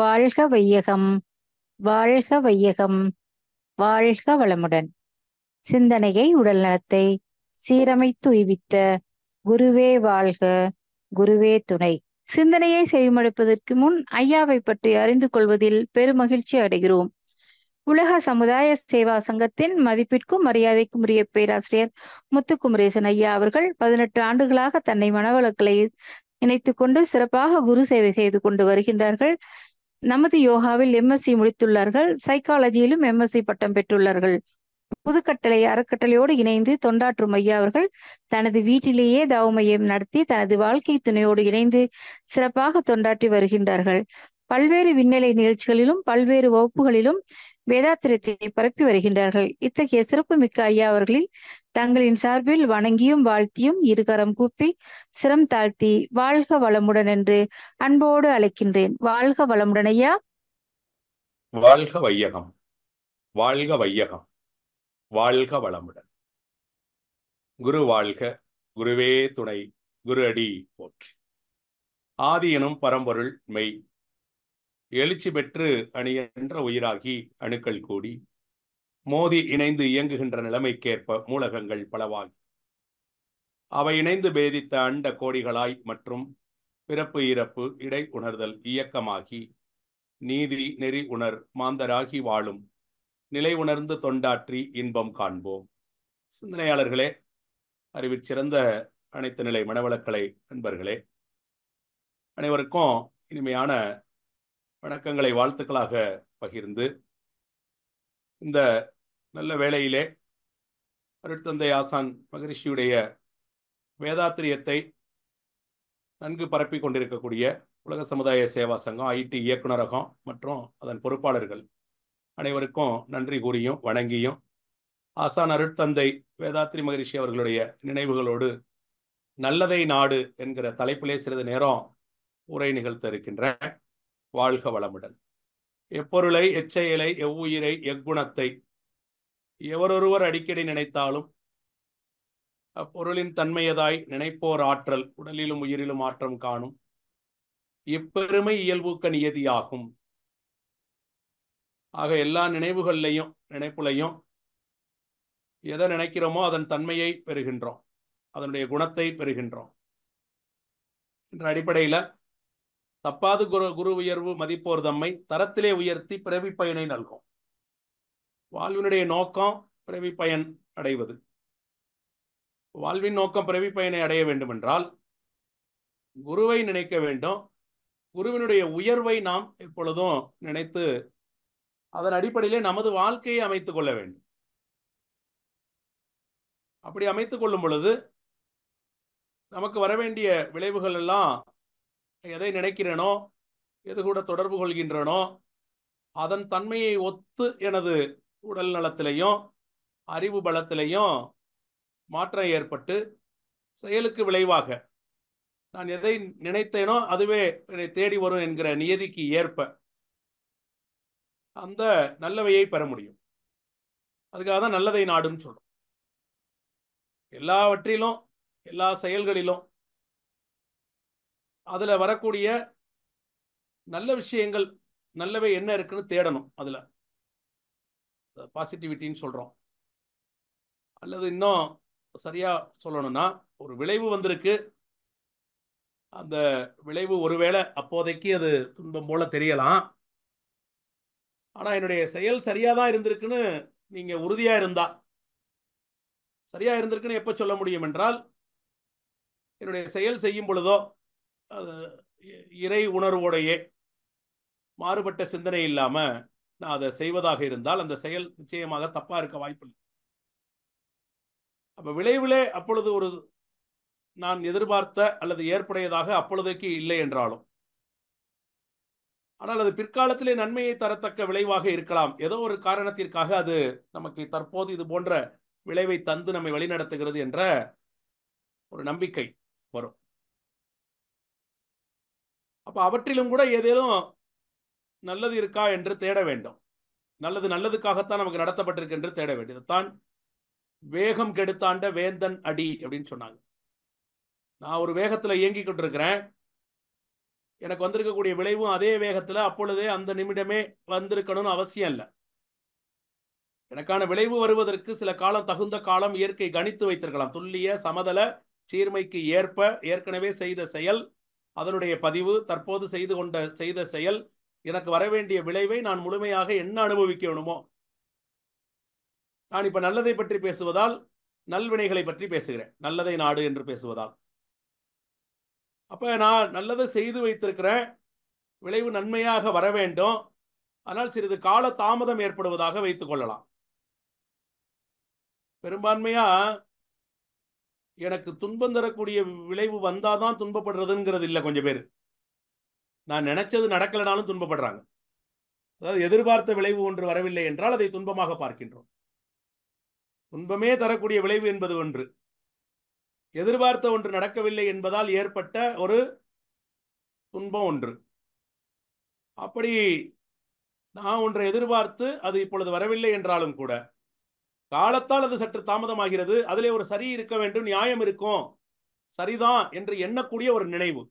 வாழ்க வையகம் வாழ்க வையகம் வாழ்க வளமுடன் சிந்தனையை உடல் நலத்தை சீரமைத்து உய்வித்த குருவே வாழ்க குருவே துணை சிந்தனையை செய்யுமெடுப்பதற்கு முன் ஐயாவை பற்றி அறிந்து கொள்வதில் பெருமகிழ்ச்சி அடைகிறோம் உலக சமுதாய சேவா சங்கத்தின் மதிப்பிற்கும் மரியாதைக்கும் உரிய பேராசிரியர் முத்துக்குமரேசன் ஐயா அவர்கள் பதினெட்டு ஆண்டுகளாக தன்னை மனவளக்களை இணைத்து கொண்டு சிறப்பாக குரு சேவை செய்து கொண்டு வருகின்றார்கள் நமது யோகாவில் எம்எஸ்சி முடித்துள்ளார்கள் சைக்காலஜியிலும் எம்எஸ்சி பட்டம் பெற்றுள்ளார்கள் புதுக்கட்டளை அறக்கட்டளையோடு இணைந்து தொண்டாற்றும் ஐயா அவர்கள் தனது வீட்டிலேயே தவ மையம் நடத்தி தனது வாழ்க்கை துணையோடு இணைந்து சிறப்பாக தொண்டாற்றி வருகின்றார்கள் பல்வேறு விண்ணலை நிகழ்ச்சிகளிலும் பல்வேறு வகுப்புகளிலும் வேதாத்திரத்தை பரப்பி வருகின்றார்கள் இத்தகைய சிறப்புமிக்க ஐயா அவர்களில் தங்களின் சார்பில் வணங்கியும் வாழ்த்தியும் இருகரம் கூப்பி சிரம் தாழ்த்தி வாழ்க வளமுடன் என்று அன்போடு அழைக்கின்றேன் வாழ்க வளமுடன் ஐயா வாழ்க வையகம் வாழ்க வையகம் வாழ்க வளமுடன் குரு வாழ்க குருவே துணை குரு அடி போற்றி ஆதி எனும் பரம்பொருள் மெய் எழுச்சி பெற்று அணியன்ற உயிராகி அணுக்கள் கூடி மோதி இணைந்து இயங்குகின்ற நிலைமைக்கேற்ப மூலகங்கள் பலவாகி அவை இணைந்து பேதித்த அண்ட கோடிகளாய் மற்றும் பிறப்பு இறப்பு இடை உணர்தல் இயக்கமாகி நீதி நெறி உணர் மாந்தராகி வாழும் நிலை உணர்ந்து தொண்டாற்றி இன்பம் காண்போம் சிந்தனையாளர்களே அறிவிற்சிறந்த அனைத்து நிலை மனவளக்கலை நண்பர்களே அனைவருக்கும் இனிமையான வணக்கங்களை வாழ்த்துக்களாக பகிர்ந்து இந்த நல்ல வேளையிலே அருட்தந்தை ஆசான் மகரிஷியுடைய வேதாத்திரியத்தை நன்கு பரப்பி கொண்டிருக்கக்கூடிய உலக சமுதாய சேவா சங்கம் ஐடி இயக்குநரகம் மற்றும் அதன் பொறுப்பாளர்கள் அனைவருக்கும் நன்றி கூறியும் வணங்கியும் ஆசான் அருட்தந்தை வேதாத்ரி மகரிஷி அவர்களுடைய நினைவுகளோடு நல்லதை நாடு என்கிற தலைப்பிலே சிறிது நேரம் உரை நிகழ்த்த இருக்கின்றேன் வாழ்க வளமுடன் எப்பொருளை எச்செயலை எவ்வுயிரை எக்குணத்தை எவரொருவர் அடிக்கடி நினைத்தாலும் அப்பொருளின் தன்மையதாய் நினைப்போர் ஆற்றல் உடலிலும் உயிரிலும் ஆற்றம் காணும் இப்பெருமை இயல்பூக்க நியதியாகும் ஆக எல்லா நினைவுகள்லையும் நினைப்புலையும் எதை நினைக்கிறோமோ அதன் தன்மையை பெறுகின்றோம் அதனுடைய குணத்தை பெறுகின்றோம் என்ற அடிப்படையில் தப்பாது குரு குரு உயர்வு மதிப்போர் தம்மை தரத்திலே உயர்த்தி பிறவி பயனை நல்கும் வாழ்வினுடைய நோக்கம் பிறவி பயன் அடைவது வாழ்வின் நோக்கம் பிறவி பயனை அடைய வேண்டுமென்றால் குருவை நினைக்க வேண்டும் குருவினுடைய உயர்வை நாம் எப்பொழுதும் நினைத்து அதன் அடிப்படையிலே நமது வாழ்க்கையை அமைத்துக் கொள்ள வேண்டும் அப்படி அமைத்துக் கொள்ளும் பொழுது நமக்கு வர வேண்டிய விளைவுகள் எல்லாம் எதை நினைக்கிறேனோ எது கூட தொடர்பு கொள்கின்றனோ அதன் தன்மையை ஒத்து எனது உடல் நலத்திலையும் அறிவு பலத்திலையும் மாற்றம் ஏற்பட்டு செயலுக்கு விளைவாக நான் எதை நினைத்தேனோ அதுவே என்னை தேடி வரும் என்கிற நியதிக்கு ஏற்ப அந்த நல்லவையை பெற முடியும் அதுக்காக தான் நல்லதை நாடுன்னு சொல்கிறோம் எல்லாவற்றிலும் எல்லா செயல்களிலும் அதில் வரக்கூடிய நல்ல விஷயங்கள் நல்லவை என்ன இருக்குன்னு தேடணும் அதில் பாசிட்டிவிட்டின்னு சொல்கிறோம் அல்லது இன்னும் சரியாக சொல்லணும்னா ஒரு விளைவு வந்திருக்கு அந்த விளைவு ஒருவேளை அப்போதைக்கு அது துன்பம் போல தெரியலாம் ஆனால் என்னுடைய செயல் சரியாக தான் இருந்திருக்குன்னு நீங்கள் உறுதியாக இருந்தா சரியாக இருந்திருக்குன்னு எப்போ சொல்ல முடியும் என்றால் என்னுடைய செயல் செய்யும் பொழுதோ இறை உணர்வோடையே மாறுபட்ட சிந்தனை இல்லாமல் நான் அதை செய்வதாக இருந்தால் அந்த செயல் நிச்சயமாக தப்பாக இருக்க வாய்ப்பில்லை அப்போ விளைவிலே அப்பொழுது ஒரு நான் எதிர்பார்த்த அல்லது ஏற்புடையதாக அப்பொழுதைக்கு இல்லை என்றாலும் ஆனால் அது பிற்காலத்திலே நன்மையை தரத்தக்க விளைவாக இருக்கலாம் ஏதோ ஒரு காரணத்திற்காக அது நமக்கு தற்போது இது போன்ற விளைவை தந்து நம்மை வழிநடத்துகிறது என்ற ஒரு நம்பிக்கை வரும் அப்போ அவற்றிலும் கூட ஏதேனும் நல்லது இருக்கா என்று தேட வேண்டும் நல்லது நல்லதுக்காகத்தான் நமக்கு நடத்தப்பட்டிருக்கு என்று தேட வேண்டியது தான் வேகம் கெடுத்தாண்ட வேந்தன் அடி அப்படின்னு சொன்னாங்க நான் ஒரு வேகத்தில் இயங்கி கொண்டிருக்கிறேன் எனக்கு வந்திருக்கக்கூடிய விளைவும் அதே வேகத்தில் அப்பொழுதே அந்த நிமிடமே வந்திருக்கணும்னு அவசியம் இல்லை எனக்கான விளைவு வருவதற்கு சில காலம் தகுந்த காலம் இயற்கை கணித்து வைத்திருக்கலாம் துல்லிய சமதள சீர்மைக்கு ஏற்ப ஏற்கனவே செய்த செயல் அதனுடைய பதிவு தற்போது செய்து கொண்ட செய்த செயல் எனக்கு வரவேண்டிய விளைவை நான் முழுமையாக என்ன அனுபவிக்கணுமோ நான் இப்போ நல்லதை பற்றி பேசுவதால் நல்வினைகளை பற்றி பேசுகிறேன் நல்லதை நாடு என்று பேசுவதால் அப்போ நான் நல்லதை செய்து வைத்திருக்கிறேன் விளைவு நன்மையாக வர வேண்டும் ஆனால் சிறிது கால தாமதம் ஏற்படுவதாக வைத்துக் கொள்ளலாம் பெரும்பான்மையாக எனக்கு துன்பம் தரக்கூடிய விளைவு வந்தாதான் துன்பப்படுறதுங்கிறது இல்லை கொஞ்சம் பேர் நான் நினைச்சது நடக்கலைனாலும் துன்பப்படுறாங்க அதாவது எதிர்பார்த்த விளைவு ஒன்று வரவில்லை என்றால் அதை துன்பமாக பார்க்கின்றோம் துன்பமே தரக்கூடிய விளைவு என்பது ஒன்று எதிர்பார்த்த ஒன்று நடக்கவில்லை என்பதால் ஏற்பட்ட ஒரு துன்பம் ஒன்று அப்படி நான் ஒன்றை எதிர்பார்த்து அது இப்பொழுது வரவில்லை என்றாலும் கூட காலத்தால் அது சற்று தாமதமாகிறது அதிலே ஒரு சரி இருக்க வேண்டும் நியாயம் இருக்கும் சரிதான் என்று எண்ணக்கூடிய ஒரு நினைவு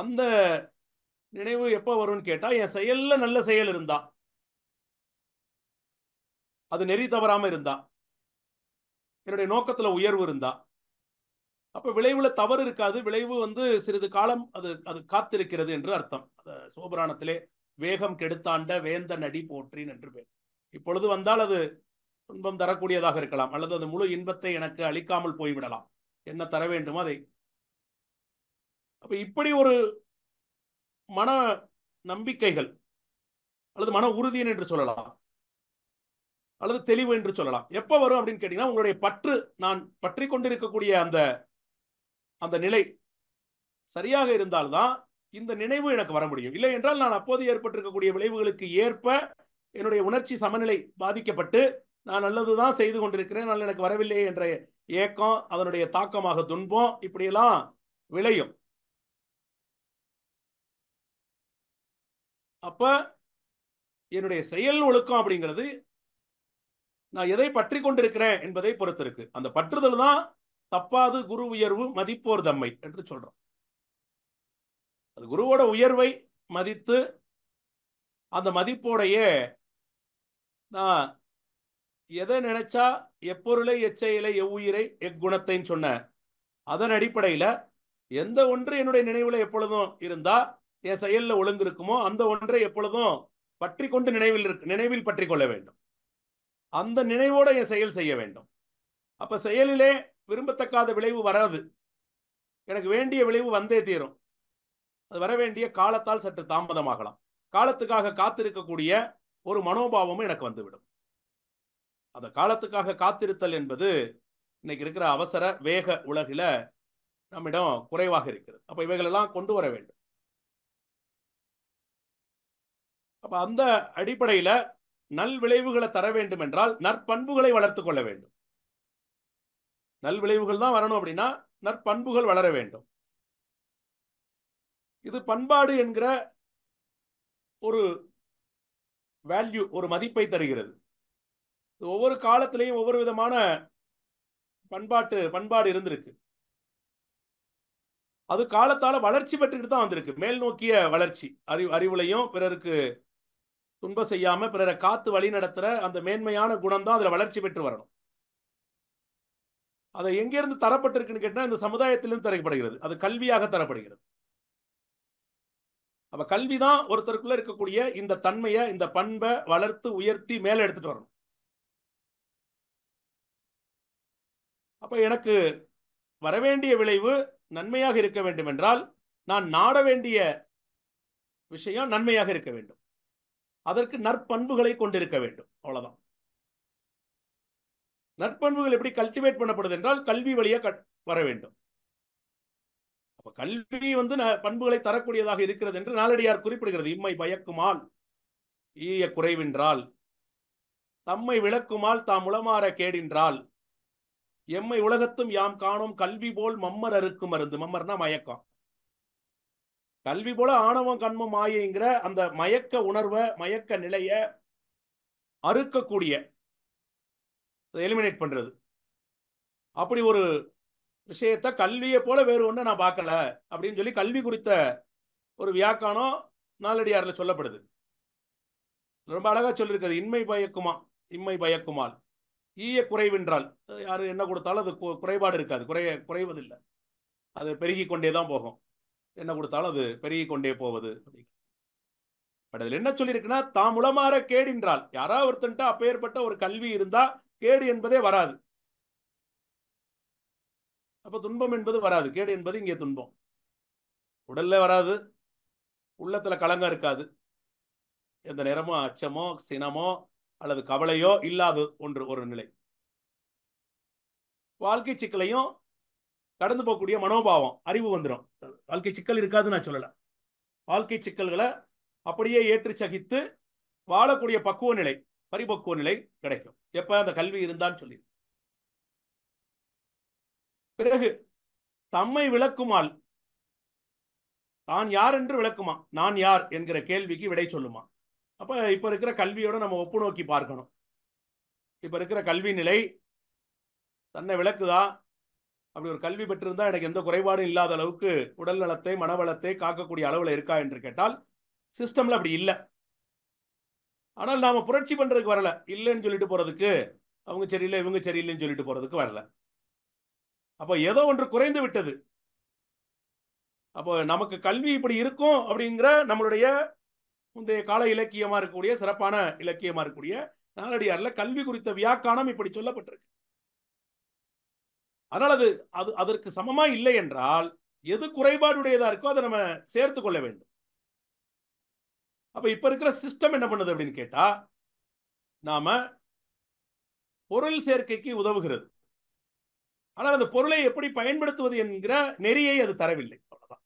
அந்த நினைவு எப்போ வரும்னு கேட்டா என் செயல்ல நல்ல செயல் இருந்தா அது நெறி தவறாம இருந்தா என்னுடைய நோக்கத்துல உயர்வு இருந்தா அப்ப விளைவுல தவறு இருக்காது விளைவு வந்து சிறிது காலம் அது அது காத்திருக்கிறது என்று அர்த்தம் அந்த சோபுராணத்திலே வேகம் கெடுத்தாண்ட வேந்த நடி போற்றின் என்று பேர் இப்பொழுது வந்தால் அது துன்பம் தரக்கூடியதாக இருக்கலாம் அல்லது அந்த முழு இன்பத்தை எனக்கு அளிக்காமல் போய்விடலாம் என்ன தர வேண்டுமோ அதை அப்போ இப்படி ஒரு மன நம்பிக்கைகள் அல்லது மன உறுதியன் என்று சொல்லலாம் அல்லது தெளிவு என்று சொல்லலாம் எப்போ வரும் அப்படின்னு கேட்டிங்கன்னா உங்களுடைய பற்று நான் பற்றி கொண்டிருக்கக்கூடிய அந்த அந்த நிலை சரியாக இருந்தால்தான் இந்த நினைவு எனக்கு வர முடியும் இல்லை என்றால் நான் அப்போது ஏற்பட்டிருக்கக்கூடிய விளைவுகளுக்கு ஏற்ப என்னுடைய உணர்ச்சி சமநிலை பாதிக்கப்பட்டு நான் நல்லதுதான் செய்து கொண்டிருக்கிறேன் நல்ல எனக்கு வரவில்லையே என்ற ஏக்கம் அதனுடைய தாக்கமாக துன்பம் இப்படியெல்லாம் விளையும் அப்ப என்னுடைய செயல் ஒழுக்கம் அப்படிங்கிறது நான் எதை பற்றி கொண்டிருக்கிறேன் என்பதை பொறுத்து அந்த பற்றுதல் தான் தப்பாது குரு உயர்வு மதிப்போர் தம்மை என்று சொல்றோம் அது குருவோட உயர்வை மதித்து அந்த மதிப்போடைய நான் எதை நினைச்சா எப்பொருளை எச்செயலை எவ்வுயிரை எக்குணத்தைன்னு சொன்னேன் அதன் அடிப்படையில் எந்த ஒன்று என்னுடைய நினைவில் எப்பொழுதும் இருந்தா என் செயலில் ஒழுங்கு இருக்குமோ அந்த ஒன்றை எப்பொழுதும் பற்றி கொண்டு நினைவில் இருக்கு நினைவில் பற்றி கொள்ள வேண்டும் அந்த நினைவோட என் செயல் செய்ய வேண்டும் அப்ப செயலிலே விரும்பத்தக்காத விளைவு வராது எனக்கு வேண்டிய விளைவு வந்தே தீரும் அது வர வேண்டிய காலத்தால் சற்று தாமதமாகலாம் காலத்துக்காக காத்திருக்கக்கூடிய ஒரு மனோபாவமும் எனக்கு வந்துவிடும் அந்த காலத்துக்காக காத்திருத்தல் என்பது இன்னைக்கு இருக்கிற அவசர வேக உலகில நம்மிடம் குறைவாக இருக்கிறது அப்ப இவைகளெல்லாம் கொண்டு வர வேண்டும் அப்ப அந்த அடிப்படையில நல் விளைவுகளை தர வேண்டும் என்றால் நற்பண்புகளை வளர்த்து கொள்ள வேண்டும் நல் விளைவுகள் தான் வரணும் அப்படின்னா நற்பண்புகள் வளர வேண்டும் இது பண்பாடு என்கிற ஒரு வேல்யூ ஒரு மதிப்பை தருகிறது ஒவ்வொரு காலத்திலையும் ஒவ்வொரு விதமான பண்பாட்டு பண்பாடு இருந்திருக்கு அது காலத்தால வளர்ச்சி பெற்றுக்கிட்டு தான் வந்திருக்கு மேல் நோக்கிய வளர்ச்சி அறிவு அறிவுலையும் பிறருக்கு துன்ப செய்யாம பிறரை காத்து வழி நடத்துற அந்த மேன்மையான குணம் தான் அதுல வளர்ச்சி பெற்று வரணும் அதை எங்கேருந்து தரப்பட்டிருக்குன்னு கேட்டால் இந்த சமுதாயத்திலிருந்து தரப்படுகிறது அது கல்வியாக தரப்படுகிறது அப்போ கல்வி தான் ஒருத்தருக்குள்ள இருக்கக்கூடிய இந்த தன்மையை இந்த பண்பை வளர்த்து உயர்த்தி மேலே எடுத்துட்டு வரணும் அப்போ எனக்கு வரவேண்டிய விளைவு நன்மையாக இருக்க வேண்டும் என்றால் நான் நாட வேண்டிய விஷயம் நன்மையாக இருக்க வேண்டும் அதற்கு நற்பண்புகளை கொண்டிருக்க வேண்டும் அவ்வளோதான் நற்பண்புகள் எப்படி கல்டிவேட் பண்ணப்படுது என்றால் கல்வி வழியாக வர வேண்டும் கல்வி வந்து பண்புகளை தரக்கூடியதாக இருக்கிறது என்று நாளடியார் குறிப்பிடுகிறது இம்மை பயக்குமால் ஈய குறைவின்றால் தம்மை விளக்குமால் தாம் உளமாற கேடின்றால் எம்மை உலகத்தும் யாம் காணும் கல்வி போல் மம்மர் அறுக்கு மருந்து மம்மர்னா மயக்கம் கல்வி போல ஆணவம் கண்மம் மாயைங்கிற அந்த மயக்க உணர்வை மயக்க நிலைய அறுக்கக்கூடிய எலிமினேட் பண்றது அப்படி ஒரு விஷயத்த கல்வியை போல வேறு ஒன்று நான் பார்க்கல அப்படின்னு சொல்லி கல்வி குறித்த ஒரு வியாக்கானம் நாளடியாரில் சொல்லப்படுது ரொம்ப அழகாக சொல்லியிருக்கிறது இன்மை பயக்குமா இம்மை பயக்குமால் ஈய குறைவென்றால் யார் என்ன கொடுத்தாலும் அது குறைபாடு இருக்காது குறைய குறைவதில்லை அது பெருகி கொண்டே தான் போகும் என்ன கொடுத்தாலும் அது பெருகி கொண்டே போவது அப்படின்னு பட் அதில் என்ன சொல்லியிருக்குன்னா தாம் உளமாற கேடின்றால் யாராவது ஒருத்தன்ட்ட அப்பேற்பட்ட ஒரு கல்வி இருந்தால் கேடு என்பதே வராது அப்போ துன்பம் என்பது வராது கேடு என்பது இங்கே துன்பம் உடல்ல வராது உள்ளத்தில் கலங்கம் இருக்காது எந்த நேரமோ அச்சமோ சினமோ அல்லது கவலையோ இல்லாத ஒன்று ஒரு நிலை வாழ்க்கை சிக்கலையும் கடந்து போகக்கூடிய மனோபாவம் அறிவு வந்துடும் வாழ்க்கை சிக்கல் இருக்காதுன்னு நான் சொல்லலை வாழ்க்கை சிக்கல்களை அப்படியே ஏற்று சகித்து வாழக்கூடிய பக்குவ நிலை பரிபக்குவ நிலை கிடைக்கும் எப்போ அந்த கல்வி இருந்தான்னு சொல்லி பிறகு தம்மை விளக்குமாள் தான் யார் என்று விளக்குமா நான் யார் என்கிற கேள்விக்கு விடை சொல்லுமா அப்ப இப்ப இருக்கிற கல்வியோட நம்ம ஒப்பு நோக்கி பார்க்கணும் இப்ப இருக்கிற கல்வி நிலை தன்னை விளக்குதா அப்படி ஒரு கல்வி பெற்றிருந்தா எனக்கு எந்த குறைபாடும் இல்லாத அளவுக்கு உடல் நலத்தை மனவளத்தை காக்கக்கூடிய அளவில் இருக்கா என்று கேட்டால் சிஸ்டம்ல அப்படி இல்லை ஆனால் நாம புரட்சி பண்றதுக்கு வரல இல்லைன்னு சொல்லிட்டு போறதுக்கு அவங்க சரியில்லை இவங்க சரியில்லைன்னு சொல்லிட்டு போறதுக்கு வரல அப்போ ஏதோ ஒன்று குறைந்து விட்டது அப்போ நமக்கு கல்வி இப்படி இருக்கும் அப்படிங்கிற நம்மளுடைய முந்தைய கால இலக்கியமாக இருக்கக்கூடிய சிறப்பான இலக்கியமாக இருக்கக்கூடிய நாளடியாரில் கல்வி குறித்த வியாக்கானம் இப்படி சொல்லப்பட்டிருக்கு அதனால் அது அது அதற்கு சமமாக இல்லை என்றால் எது குறைபாடுடையதாக இருக்கோ அதை நம்ம சேர்த்து கொள்ள வேண்டும் அப்போ இப்போ இருக்கிற சிஸ்டம் என்ன பண்ணுது அப்படின்னு கேட்டால் நாம் பொருள் சேர்க்கைக்கு உதவுகிறது ஆனால் அந்த பொருளை எப்படி பயன்படுத்துவது என்கிற நெறியை அது தரவில்லை அவ்வளவுதான்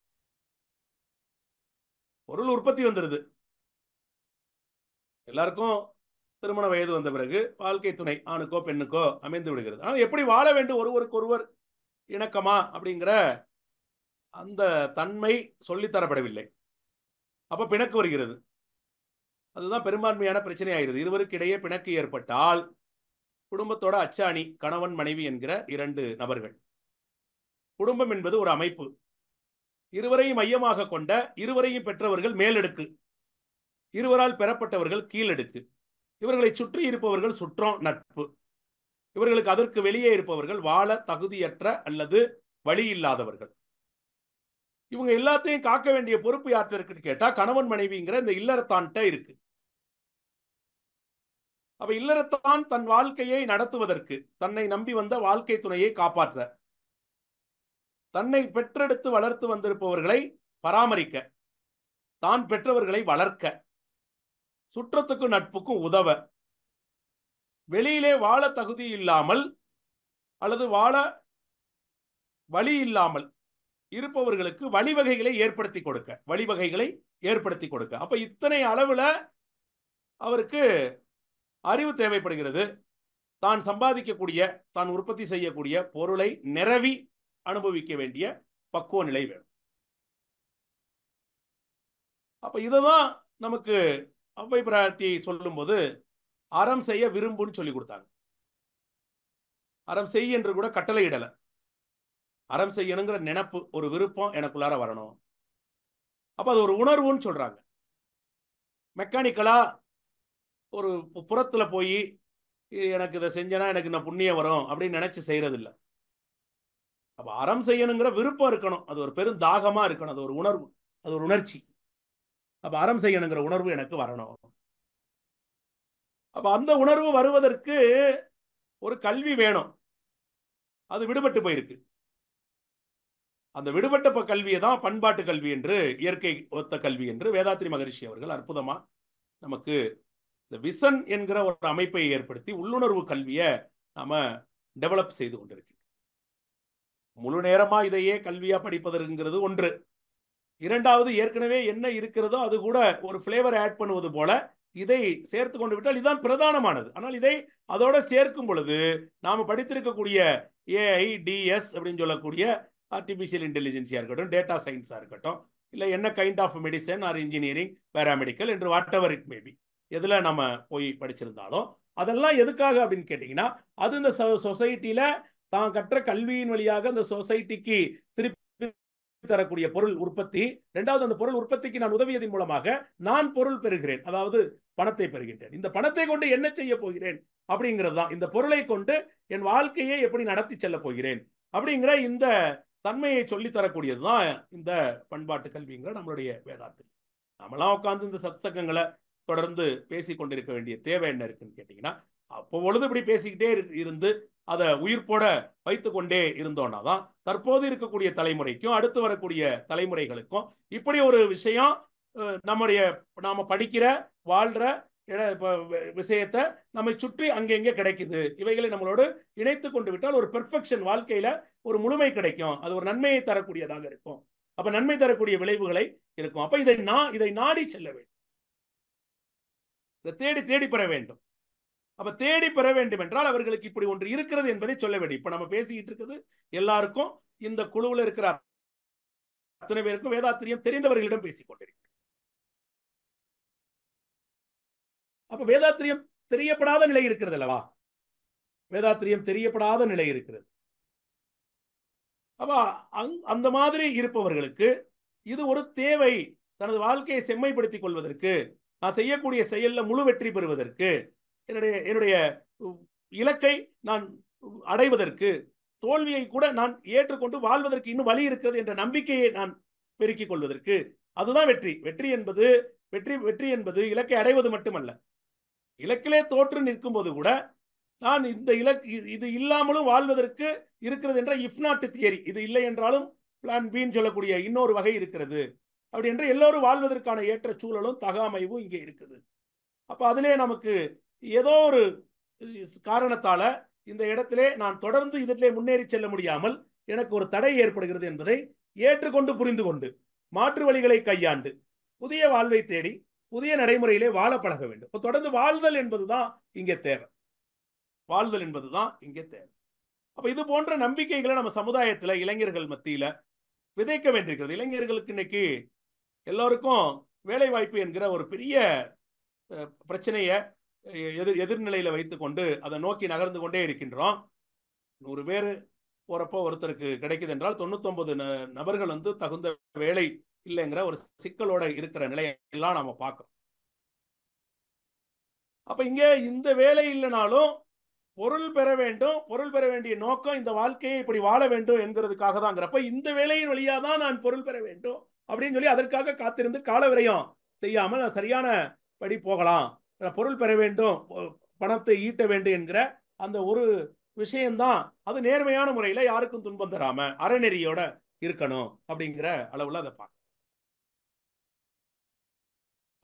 பொருள் உற்பத்தி வந்துடுது எல்லாருக்கும் திருமண வயது வந்த பிறகு வாழ்க்கை துணை ஆணுக்கோ பெண்ணுக்கோ அமைந்து விடுகிறது ஆனால் எப்படி வாழ வேண்டும் ஒருவருக்கு ஒருவர் இணக்கமா அப்படிங்கிற அந்த தன்மை சொல்லித்தரப்படவில்லை அப்போ பிணக்கு வருகிறது அதுதான் பெரும்பான்மையான பிரச்சனை ஆகிறது இருவருக்கு இடையே பிணக்கு ஏற்பட்டால் குடும்பத்தோட அச்சாணி கணவன் மனைவி என்கிற இரண்டு நபர்கள் குடும்பம் என்பது ஒரு அமைப்பு இருவரையும் மையமாக கொண்ட இருவரையும் பெற்றவர்கள் மேலெடுக்கு இருவரால் பெறப்பட்டவர்கள் கீழெடுக்கு இவர்களை சுற்றி இருப்பவர்கள் சுற்றம் நட்பு இவர்களுக்கு அதற்கு வெளியே இருப்பவர்கள் வாழ தகுதியற்ற அல்லது வழி இல்லாதவர்கள் இவங்க எல்லாத்தையும் காக்க வேண்டிய பொறுப்பு யார்கிட்ட இருக்குன்னு கேட்டால் கணவன் மனைவிங்கிற இந்த இல்லறத்தான்கிட்ட இருக்குது அப்ப இல்லறத்தான் தன் வாழ்க்கையை நடத்துவதற்கு தன்னை நம்பி வந்த வாழ்க்கை துணையை காப்பாற்ற தன்னை பெற்றெடுத்து வளர்த்து வந்திருப்பவர்களை பராமரிக்க தான் பெற்றவர்களை வளர்க்க சுற்றத்துக்கும் நட்புக்கும் உதவ வெளியிலே வாழ தகுதி இல்லாமல் அல்லது வாழ வழி இல்லாமல் இருப்பவர்களுக்கு வழிவகைகளை ஏற்படுத்தி கொடுக்க வழிவகைகளை ஏற்படுத்தி கொடுக்க அப்ப இத்தனை அளவுல அவருக்கு அறிவு தேவைப்படுகிறது தான் சம்பாதிக்கக்கூடிய தான் உற்பத்தி செய்யக்கூடிய பொருளை நிரவி அனுபவிக்க வேண்டிய பக்குவ நிலை வேணும் அப்போ இதை நமக்கு அவ்வை பிராட்டி சொல்லும்போது அறம் செய்ய விரும்புன்னு சொல்லி கொடுத்தாங்க அறம் செய் என்று கூட கட்டளையிடலை அறம் செய்யணுங்கிற நினப்பு ஒரு விருப்பம் எனக்குள்ளார வரணும் அப்போ அது ஒரு உணர்வுன்னு சொல்கிறாங்க மெக்கானிக்கலாக ஒரு புறத்தில் போய் எனக்கு இதை செஞ்சேன்னா எனக்கு நான் புண்ணியம் வரும் அப்படின்னு நினச்சி செய்யறதில்ல அப்போ அறம் செய்யணுங்கிற விருப்பம் இருக்கணும் அது ஒரு பெரும் தாகமா இருக்கணும் அது ஒரு உணர்வு அது ஒரு உணர்ச்சி அப்போ அறம் செய்யணுங்கிற உணர்வு எனக்கு வரணும் அப்போ அந்த உணர்வு வருவதற்கு ஒரு கல்வி வேணும் அது விடுபட்டு போயிருக்கு அந்த விடுபட்ட கல்வியை தான் பண்பாட்டு கல்வி என்று இயற்கை ஒத்த கல்வி என்று வேதாத்ரி மகரிஷி அவர்கள் அற்புதமாக நமக்கு இந்த விசன் என்கிற ஒரு அமைப்பை ஏற்படுத்தி உள்ளுணர்வு கல்வியை நாம் டெவலப் செய்து கொண்டிருக்கிறோம் முழு நேரமாக இதையே கல்வியாக படிப்பதுங்கிறது ஒன்று இரண்டாவது ஏற்கனவே என்ன இருக்கிறதோ அது கூட ஒரு ஃப்ளேவர் ஆட் பண்ணுவது போல இதை சேர்த்து கொண்டு விட்டால் இதுதான் பிரதானமானது ஆனால் இதை அதோட சேர்க்கும் பொழுது நாம் படித்திருக்கக்கூடிய ஏஐ டிஎஸ் அப்படின்னு சொல்லக்கூடிய ஆர்டிஃபிஷியல் இன்டெலிஜென்ஸியாக இருக்கட்டும் டேட்டா சயின்ஸாக இருக்கட்டும் இல்லை என்ன kind of medicine or engineering paramedical என்று வாட் எவர் இட் மேபி எதில் நம்ம போய் படிச்சிருந்தாலும் அதெல்லாம் எதுக்காக அப்படின்னு கேட்டிங்கன்னா அது இந்த சொசைட்டியில் தான் கற்ற கல்வியின் வழியாக அந்த சொசைட்டிக்கு திருப்பி தரக்கூடிய பொருள் உற்பத்தி ரெண்டாவது அந்த பொருள் உற்பத்திக்கு நான் உதவியதன் மூலமாக நான் பொருள் பெறுகிறேன் அதாவது பணத்தை பெறுகின்றேன் இந்த பணத்தை கொண்டு என்ன செய்ய போகிறேன் அப்படிங்கிறது தான் இந்த பொருளை கொண்டு என் வாழ்க்கையை எப்படி நடத்தி செல்ல போகிறேன் அப்படிங்கிற இந்த தன்மையை தரக்கூடியது தான் இந்த பண்பாட்டு கல்விங்கிற நம்மளுடைய வேதாத்தில் நம்மளாம் உட்காந்து இந்த சத்சங்கங்களை தொடர்ந்து பேசி கொண்டிருக்க வேண்டிய தேவை என்ன இருக்குன்னு கேட்டிங்கன்னா அப்போ பொழுது இப்படி பேசிக்கிட்டே இருந்து அதை உயிர்ப்போட வைத்து கொண்டே இருந்தோன்னா தான் தற்போது இருக்கக்கூடிய தலைமுறைக்கும் அடுத்து வரக்கூடிய தலைமுறைகளுக்கும் இப்படி ஒரு விஷயம் நம்முடைய நாம் படிக்கிற வாழ்கிற விஷயத்தை நம்மை சுற்றி அங்கெங்கே கிடைக்குது இவைகளை நம்மளோடு இணைத்து கொண்டு விட்டால் ஒரு பெர்ஃபெக்ஷன் வாழ்க்கையில் ஒரு முழுமை கிடைக்கும் அது ஒரு நன்மையை தரக்கூடியதாக இருக்கும் அப்போ நன்மை தரக்கூடிய விளைவுகளை இருக்கும் அப்போ இதை நான் இதை நாடி செல்ல வேண்டும் இதை தேடி தேடி பெற வேண்டும் அப்ப தேடி பெற வேண்டும் என்றால் அவர்களுக்கு இப்படி ஒன்று இருக்கிறது என்பதை சொல்ல வேண்டும் இப்ப நம்ம பேசிக்கிட்டு இருக்கிறது எல்லாருக்கும் இந்த குழுவில் இருக்கிற அத்தனை பேருக்கும் வேதாத்திரியம் தெரிந்தவர்களிடம் பேசிக் அப்ப வேதாத்திரியம் தெரியப்படாத நிலை இருக்கிறது அல்லவா வேதாத்திரியம் தெரியப்படாத நிலை இருக்கிறது அப்ப அந்த மாதிரி இருப்பவர்களுக்கு இது ஒரு தேவை தனது வாழ்க்கையை செம்மைப்படுத்திக் கொள்வதற்கு நான் செய்யக்கூடிய செயலில் முழு வெற்றி பெறுவதற்கு என்னுடைய என்னுடைய இலக்கை நான் அடைவதற்கு தோல்வியை கூட நான் ஏற்றுக்கொண்டு வாழ்வதற்கு இன்னும் வழி இருக்கிறது என்ற நம்பிக்கையை நான் பெருக்கிக் கொள்வதற்கு அதுதான் வெற்றி வெற்றி என்பது வெற்றி வெற்றி என்பது இலக்கை அடைவது மட்டுமல்ல இலக்கிலே தோற்று நிற்கும் போது கூட நான் இந்த இலக்கு இது இல்லாமலும் வாழ்வதற்கு இருக்கிறது என்ற இஃப்நாட்டு தியரி இது இல்லை என்றாலும் பிளான் பின்னு சொல்லக்கூடிய இன்னொரு வகை இருக்கிறது அப்படி என்று எல்லோரும் வாழ்வதற்கான ஏற்ற சூழலும் தகாமைவும் இங்கே இருக்குது அப்போ அதிலே நமக்கு ஏதோ ஒரு காரணத்தால இந்த இடத்திலே நான் தொடர்ந்து இதிலே முன்னேறி செல்ல முடியாமல் எனக்கு ஒரு தடை ஏற்படுகிறது என்பதை ஏற்றுக்கொண்டு புரிந்து கொண்டு மாற்று வழிகளை கையாண்டு புதிய வாழ்வை தேடி புதிய நடைமுறையிலே வாழ பழக வேண்டும் இப்போ தொடர்ந்து வாழ்தல் என்பதுதான் இங்கே தேவை வாழ்தல் என்பதுதான் இங்கே தேவை அப்போ இது போன்ற நம்பிக்கைகளை நம்ம சமுதாயத்தில் இளைஞர்கள் மத்தியில் விதைக்க வேண்டியிருக்கிறது இளைஞர்களுக்கு இன்னைக்கு எல்லோருக்கும் வேலை வாய்ப்பு என்கிற ஒரு பெரிய பிரச்சனையை எதிர் எதிர்நிலையில் வைத்துக்கொண்டு அதை நோக்கி நகர்ந்து கொண்டே இருக்கின்றோம் நூறு பேர் போகிறப்போ ஒருத்தருக்கு கிடைக்குது என்றால் தொண்ணூத்தொம்பது நபர்கள் வந்து தகுந்த வேலை இல்லைங்கிற ஒரு சிக்கலோட இருக்கிற நிலையெல்லாம் நாம் பார்க்குறோம் அப்போ இங்கே இந்த வேலை இல்லைனாலும் பொருள் பெற வேண்டும் பொருள் பெற வேண்டிய நோக்கம் இந்த வாழ்க்கையை இப்படி வாழ வேண்டும் என்கிறதுக்காக தாங்கிறப்ப இந்த வேலையின் வழியாக தான் நான் பொருள் பெற வேண்டும் அப்படின்னு சொல்லி அதற்காக காத்திருந்து கால விரயம் செய்யாமல் நான் சரியான படி போகலாம் பொருள் பெற வேண்டும் பணத்தை ஈட்ட வேண்டும் என்கிற அந்த ஒரு விஷயம்தான் அது நேர்மையான முறையில் யாருக்கும் துன்பம் தராம அறநெறியோட இருக்கணும் அப்படிங்கிற அளவில் அதை பார்க்க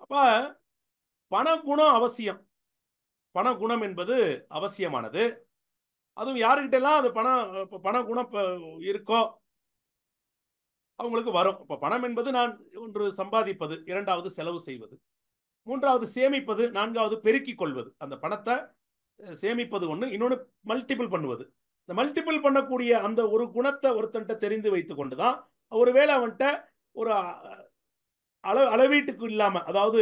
அப்ப பணகுணம் அவசியம் பணகுணம் என்பது அவசியமானது அதுவும் யாருக்கிட்டெல்லாம் அது பணம் பணகுணம் இருக்கோ அவங்களுக்கு வரும் இப்போ பணம் என்பது நான் ஒன்று சம்பாதிப்பது இரண்டாவது செலவு செய்வது மூன்றாவது சேமிப்பது நான்காவது பெருக்கிக் கொள்வது அந்த பணத்தை சேமிப்பது ஒன்று இன்னொன்று மல்டிபிள் பண்ணுவது இந்த மல்டிபிள் பண்ணக்கூடிய அந்த ஒரு குணத்தை ஒருத்தன்ட்ட தெரிந்து வைத்து கொண்டு தான் ஒருவேளை அவன்கிட்ட ஒரு அளவு அளவீட்டுக்கு இல்லாமல் அதாவது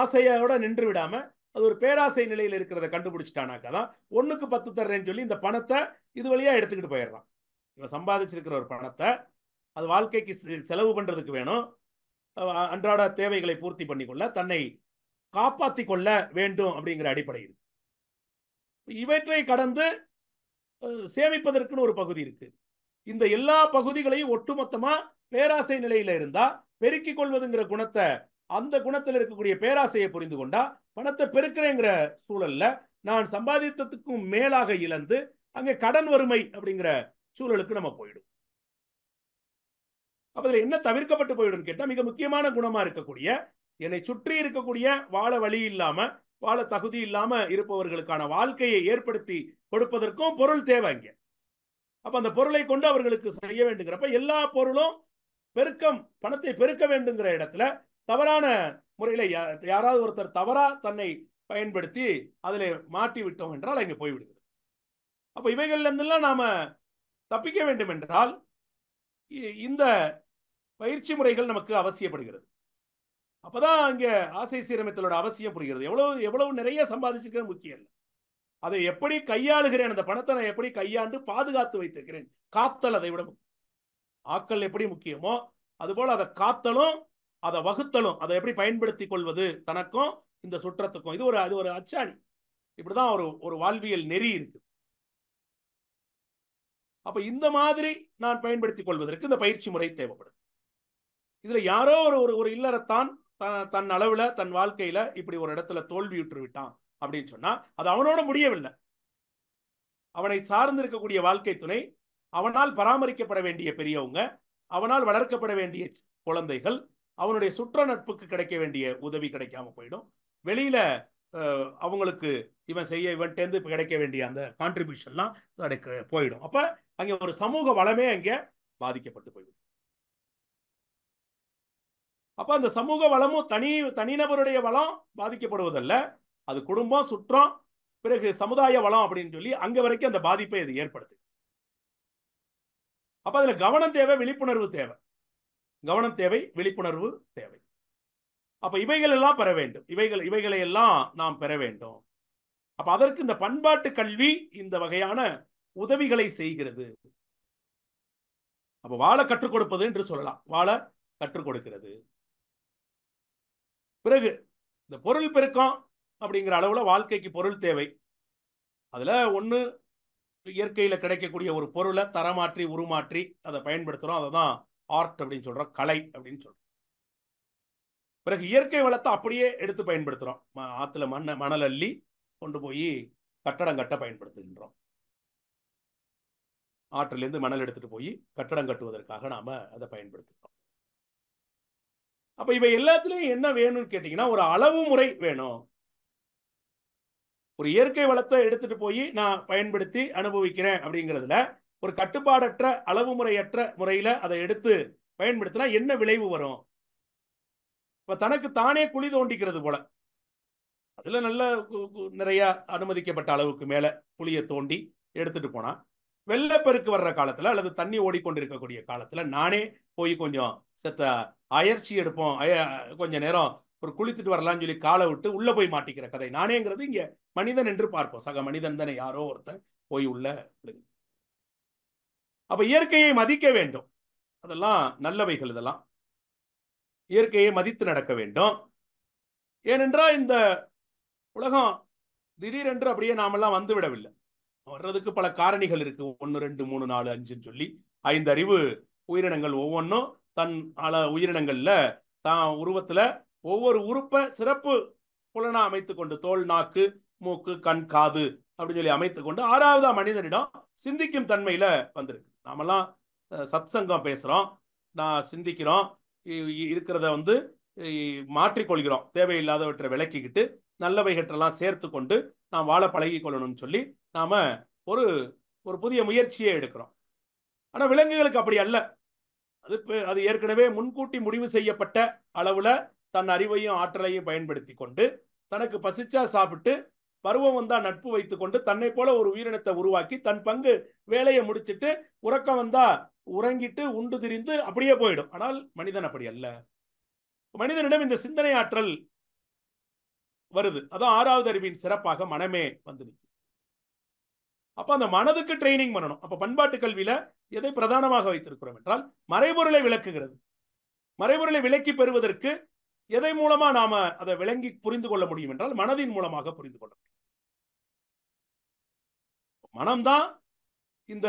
ஆசையோட நின்று விடாமல் அது ஒரு பேராசை நிலையில் இருக்கிறத கண்டுபிடிச்சிட்டானாக்கா தான் ஒன்றுக்கு பத்து தர்றேன்னு சொல்லி இந்த பணத்தை இது வழியாக எடுத்துக்கிட்டு போயிடுறான் இவன் சம்பாதிச்சிருக்கிற ஒரு பணத்தை அது வாழ்க்கைக்கு செலவு பண்ணுறதுக்கு வேணும் அன்றாட தேவைகளை பூர்த்தி பண்ணிக்கொள்ள தன்னை காப்பாற்றி கொள்ள வேண்டும் அப்படிங்கிற அடிப்படையில் இவற்றை கடந்து சேமிப்பதற்குன்னு ஒரு பகுதி இருக்கு இந்த எல்லா பகுதிகளையும் ஒட்டுமொத்தமாக பேராசை நிலையில இருந்தா பெருக்கிக் கொள்வதுங்கிற குணத்தை அந்த குணத்தில் இருக்கக்கூடிய பேராசையை புரிந்து கொண்டா பணத்தை பெருக்கிறேங்கிற சூழல்ல நான் சம்பாதித்ததுக்கும் மேலாக இழந்து அங்கே கடன் வறுமை அப்படிங்கிற சூழலுக்கு நம்ம போயிடும் அப்ப இதுல என்ன தவிர்க்கப்பட்டு போயிடும் கேட்டால் மிக முக்கியமான குணமா இருக்கக்கூடிய என்னை சுற்றி இருக்கக்கூடிய வாழ வழி இல்லாம வாழ தகுதி இல்லாம இருப்பவர்களுக்கான வாழ்க்கையை ஏற்படுத்தி கொடுப்பதற்கும் பொருள் தேவை இங்க அப்ப அந்த பொருளை கொண்டு அவர்களுக்கு செய்ய வேண்டுங்கிறப்ப எல்லா பொருளும் பெருக்கம் பணத்தை பெருக்க வேண்டுங்கிற இடத்துல தவறான முறையில யாராவது ஒருத்தர் தவறா தன்னை பயன்படுத்தி அதில் மாட்டி விட்டோம் என்றால் அங்கே போய்விடுகிறது அப்போ இவைகள்லேருந்துலாம் நாம் தப்பிக்க வேண்டும் என்றால் இந்த பயிற்சி முறைகள் நமக்கு அவசியப்படுகிறது அப்போதான் அங்கே ஆசை சீரமைத்தலோட அவசியம் புரிகிறது எவ்வளோ எவ்வளவு நிறைய சம்பாதிச்சிருக்க முக்கியம் இல்லை அதை எப்படி கையாளுகிறேன் அந்த பணத்தை நான் எப்படி கையாண்டு பாதுகாத்து வைத்திருக்கிறேன் காத்தல் அதை விட ஆக்கல் எப்படி முக்கியமோ அதுபோல் அதை காத்தலும் அதை வகுத்தலும் அதை எப்படி பயன்படுத்தி கொள்வது தனக்கும் இந்த சுற்றத்துக்கும் இது ஒரு அது ஒரு அச்சாணி இப்படிதான் ஒரு ஒரு வாழ்வியல் நெறி இருக்குது அப்போ இந்த மாதிரி நான் பயன்படுத்தி கொள்வதற்கு இந்த பயிற்சி முறை தேவைப்படுது இதுல யாரோ ஒரு ஒரு இல்லறத்தான் தன் அளவுல தன் வாழ்க்கையில இப்படி ஒரு இடத்துல தோல்வியுற்று விட்டான் அப்படின்னு சொன்னா அது அவனோட முடியவில்லை அவனை சார்ந்திருக்கக்கூடிய வாழ்க்கை துணை அவனால் பராமரிக்கப்பட வேண்டிய பெரியவங்க அவனால் வளர்க்கப்பட வேண்டிய குழந்தைகள் அவனுடைய சுற்ற நட்புக்கு கிடைக்க வேண்டிய உதவி கிடைக்காம போயிடும் வெளியில அவங்களுக்கு இவன் செய்ய இவன் டேந்து கிடைக்க வேண்டிய அந்த கான்ட்ரிபியூஷன்லாம் போயிடும் அப்ப அங்கே ஒரு சமூக வளமே அங்கே பாதிக்கப்பட்டு போயிடும் அப்போ அந்த சமூக வளமும் தனி தனிநபருடைய வளம் பாதிக்கப்படுவதல்ல அது குடும்பம் சுற்றம் பிறகு சமுதாய வளம் அப்படின்னு சொல்லி அங்கே வரைக்கும் அந்த பாதிப்பை அது ஏற்படுத்து அப்போ அதில் கவனம் தேவை விழிப்புணர்வு தேவை கவனம் தேவை விழிப்புணர்வு தேவை அப்போ இவைகள் எல்லாம் பெற வேண்டும் இவைகள் இவைகளை எல்லாம் நாம் பெற வேண்டும் அப்போ அதற்கு இந்த பண்பாட்டு கல்வி இந்த வகையான உதவிகளை செய்கிறது அப்போ வாழ கற்றுக் கொடுப்பது என்று சொல்லலாம் வாழ கற்றுக் கொடுக்கிறது பிறகு இந்த பொருள் பெருக்கம் அப்படிங்கிற அளவில் வாழ்க்கைக்கு பொருள் தேவை அதில் ஒன்று இயற்கையில் கிடைக்கக்கூடிய ஒரு பொருளை தரமாற்றி உருமாற்றி அதை பயன்படுத்துகிறோம் அதை தான் ஆர்ட் அப்படின்னு சொல்கிறோம் கலை அப்படின்னு சொல்கிறோம் பிறகு இயற்கை வளத்தை அப்படியே எடுத்து பயன்படுத்துகிறோம் ஆற்றுல மண்ணை மணல் அள்ளி கொண்டு போய் கட்டடம் கட்ட பயன்படுத்துகின்றோம் ஆற்றிலேருந்து மணல் எடுத்துகிட்டு போய் கட்டடம் கட்டுவதற்காக நாம் அதை பயன்படுத்துகிறோம் அப்ப இவை எல்லாத்துலயும் என்ன வேணும்னு கேட்டீங்கன்னா ஒரு அளவு முறை வேணும் ஒரு இயற்கை வளத்தை எடுத்துட்டு போய் நான் பயன்படுத்தி அனுபவிக்கிறேன் அப்படிங்கிறதுல ஒரு கட்டுப்பாடற்ற அளவு முறையற்ற முறையில அதை எடுத்து பயன்படுத்தினா என்ன விளைவு வரும் இப்ப தனக்கு தானே குழி தோண்டிக்கிறது போல அதுல நல்ல நிறைய அனுமதிக்கப்பட்ட அளவுக்கு மேல குழியை தோண்டி எடுத்துட்டு போனா வெள்ளப்பெருக்கு வர்ற காலத்துல அல்லது தண்ணி ஓடிக்கொண்டிருக்கக்கூடிய காலத்துல நானே போய் கொஞ்சம் செத்த அயற்சி எடுப்போம் அய கொஞ்ச நேரம் ஒரு குளித்துட்டு வரலாம்னு சொல்லி காலை விட்டு உள்ள போய் மாட்டிக்கிற கதை நானேங்கிறது இங்க மனிதன் என்று பார்ப்போம் சக மனிதன் தானே யாரோ ஒருத்தன் போய் உள்ள அப்ப இயற்கையை மதிக்க வேண்டும் அதெல்லாம் நல்லவைகள் இதெல்லாம் இயற்கையை மதித்து நடக்க வேண்டும் ஏனென்றால் இந்த உலகம் திடீரென்று அப்படியே நாமெல்லாம் வந்து விடவில்லை வர்றதுக்கு பல காரணிகள் இருக்கு ஒன்று ரெண்டு மூணு நாலு அஞ்சுன்னு சொல்லி ஐந்து அறிவு உயிரினங்கள் ஒவ்வொன்றும் தன் அள உயிரினங்கள்ல தான் உருவத்துல ஒவ்வொரு உறுப்பை சிறப்பு புலனா அமைத்து கொண்டு தோல் நாக்கு மூக்கு கண் காது அப்படின்னு சொல்லி அமைத்து கொண்டு ஆறாவதா மனிதனிடம் சிந்திக்கும் தன்மையில வந்திருக்கு நாமெல்லாம் சத் சங்கம் பேசுறோம் நான் சிந்திக்கிறோம் இருக்கிறத வந்து மாற்றிக்கொள்கிறோம் தேவையில்லாதவற்றை விளக்கிக்கிட்டு நல்லவைகற்றெல்லாம் சேர்த்து கொண்டு நாம் வாழ பழகி கொள்ளணும்னு சொல்லி நாம் ஒரு ஒரு புதிய முயற்சியை எடுக்கிறோம் ஆனால் விலங்குகளுக்கு அப்படி அல்ல அது அது ஏற்கனவே முன்கூட்டி முடிவு செய்யப்பட்ட அளவில் தன் அறிவையும் ஆற்றலையும் பயன்படுத்தி கொண்டு தனக்கு பசிச்சா சாப்பிட்டு பருவம் வந்தால் நட்பு வைத்து கொண்டு தன்னை போல ஒரு உயிரினத்தை உருவாக்கி தன் பங்கு வேலையை முடிச்சுட்டு உறக்கம் வந்தால் உறங்கிட்டு உண்டு திரிந்து அப்படியே போயிடும் ஆனால் மனிதன் அப்படி அல்ல மனிதனிடம் இந்த சிந்தனை ஆற்றல் வருது அதான் ஆறாவது அறிவின் சிறப்பாக மனமே வந்து நிற்கும் அப்ப அந்த மனதுக்கு ட்ரைனிங் பண்ணணும் அப்ப பண்பாட்டு கல்வியில எதை பிரதானமாக வைத்திருக்கிறோம் என்றால் மறைபொருளை விளக்குகிறது மறைபொருளை விளக்கி பெறுவதற்கு எதை மூலமா நாம அதை விளங்கி புரிந்து கொள்ள முடியும் என்றால் மனதின் மூலமாக புரிந்து கொள்ள முடியும் மனம்தான் இந்த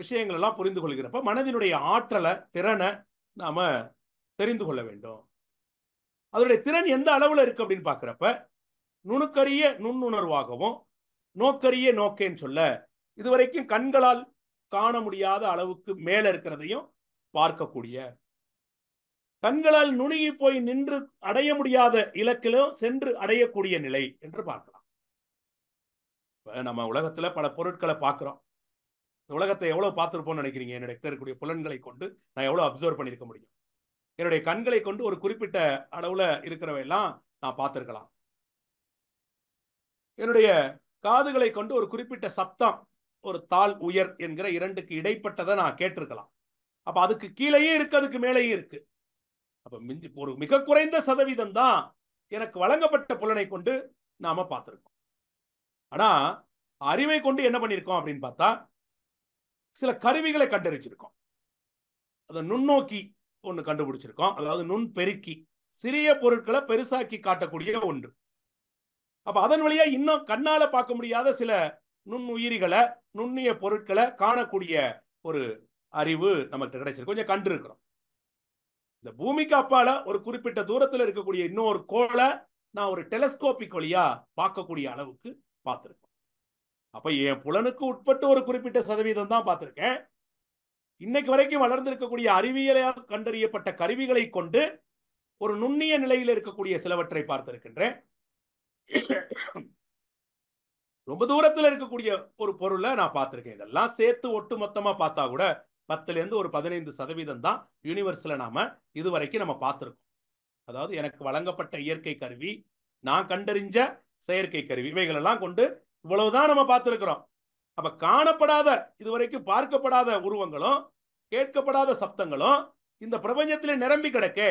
விஷயங்கள் எல்லாம் புரிந்து கொள்கிறப்ப மனதினுடைய ஆற்றலை திறனை நாம தெரிந்து கொள்ள வேண்டும் அதனுடைய திறன் எந்த அளவில் இருக்கு அப்படின்னு பார்க்குறப்ப நுணுக்கரிய நுண்ணுணர்வாகவும் நோக்கரிய நோக்கேன்னு சொல்ல இதுவரைக்கும் கண்களால் காண முடியாத அளவுக்கு மேல இருக்கிறதையும் பார்க்கக்கூடிய கண்களால் நுணுகி போய் நின்று அடைய முடியாத இலக்கிலும் சென்று அடையக்கூடிய நிலை என்று பார்க்கலாம் இப்போ நம்ம உலகத்தில் பல பொருட்களை பார்க்குறோம் உலகத்தை எவ்வளோ பார்த்துருப்போம்னு நினைக்கிறீங்க என்னோட இருக்கக்கூடிய புலன்களை கொண்டு நான் எவ்வளோ அப்சர்வ் பண்ணியிருக்க முடியும் என்னுடைய கண்களை கொண்டு ஒரு குறிப்பிட்ட அளவுல இருக்கிறவையெல்லாம் நான் பார்த்துருக்கலாம் என்னுடைய காதுகளை கொண்டு ஒரு குறிப்பிட்ட சப்தம் ஒரு தாள் உயர் என்கிற இரண்டுக்கு இடைப்பட்டதை நான் கேட்டிருக்கலாம் அப்ப அதுக்கு கீழேயே இருக்கு அதுக்கு மேலேயும் இருக்கு அப்ப மிஞ்சி ஒரு மிக குறைந்த சதவீதம் தான் எனக்கு வழங்கப்பட்ட புலனை கொண்டு நாம பார்த்துருக்கோம் ஆனா அறிவை கொண்டு என்ன பண்ணியிருக்கோம் அப்படின்னு பார்த்தா சில கருவிகளை கண்டறிச்சிருக்கோம் அதை நுண்ணோக்கி ஒன்று கண்டுபிடிச்சிருக்கோம் அதாவது நுண் பெருக்கி சிறிய பொருட்களை பெருசாக்கி காட்டக்கூடிய ஒன்று அப்போ அதன் வழியாக இன்னும் கண்ணால் பார்க்க முடியாத சில நுண்ணுயிரிகளை நுண்ணிய பொருட்களை காணக்கூடிய ஒரு அறிவு நமக்கு கிடைச்சிருக்கு கொஞ்சம் கண்டிருக்கிறோம் இந்த பூமிக்கு அப்பால ஒரு குறிப்பிட்ட தூரத்தில் இருக்கக்கூடிய இன்னொரு கோளை நான் ஒரு டெலஸ்கோபிக் வழியா பார்க்கக்கூடிய அளவுக்கு பார்த்துருக்கோம் அப்ப என் புலனுக்கு உட்பட்டு ஒரு குறிப்பிட்ட சதவீதம் தான் பார்த்துருக்கேன் இன்னைக்கு வரைக்கும் வளர்ந்திருக்கக்கூடிய அறிவியலால் கண்டறியப்பட்ட கருவிகளை கொண்டு ஒரு நுண்ணிய நிலையில் இருக்கக்கூடிய சிலவற்றை பார்த்திருக்கின்றேன் ரொம்ப தூரத்தில் இருக்கக்கூடிய ஒரு பொருளை நான் பார்த்திருக்கேன் இதெல்லாம் சேர்த்து ஒட்டு மொத்தமாக பார்த்தா கூட பத்துலேருந்து ஒரு பதினைந்து சதவீதம் தான் யூனிவர்ஸில் நாம் இது வரைக்கும் நம்ம பார்த்துருக்கோம் அதாவது எனக்கு வழங்கப்பட்ட இயற்கை கருவி நான் கண்டறிஞ்ச செயற்கை கருவி இவைகளெல்லாம் கொண்டு இவ்வளவுதான் நம்ம பார்த்துருக்குறோம் அப்ப காணப்படாத இதுவரைக்கும் பார்க்கப்படாத உருவங்களும் கேட்கப்படாத சப்தங்களும் இந்த பிரபஞ்சத்திலே நிரம்பி கிடக்கே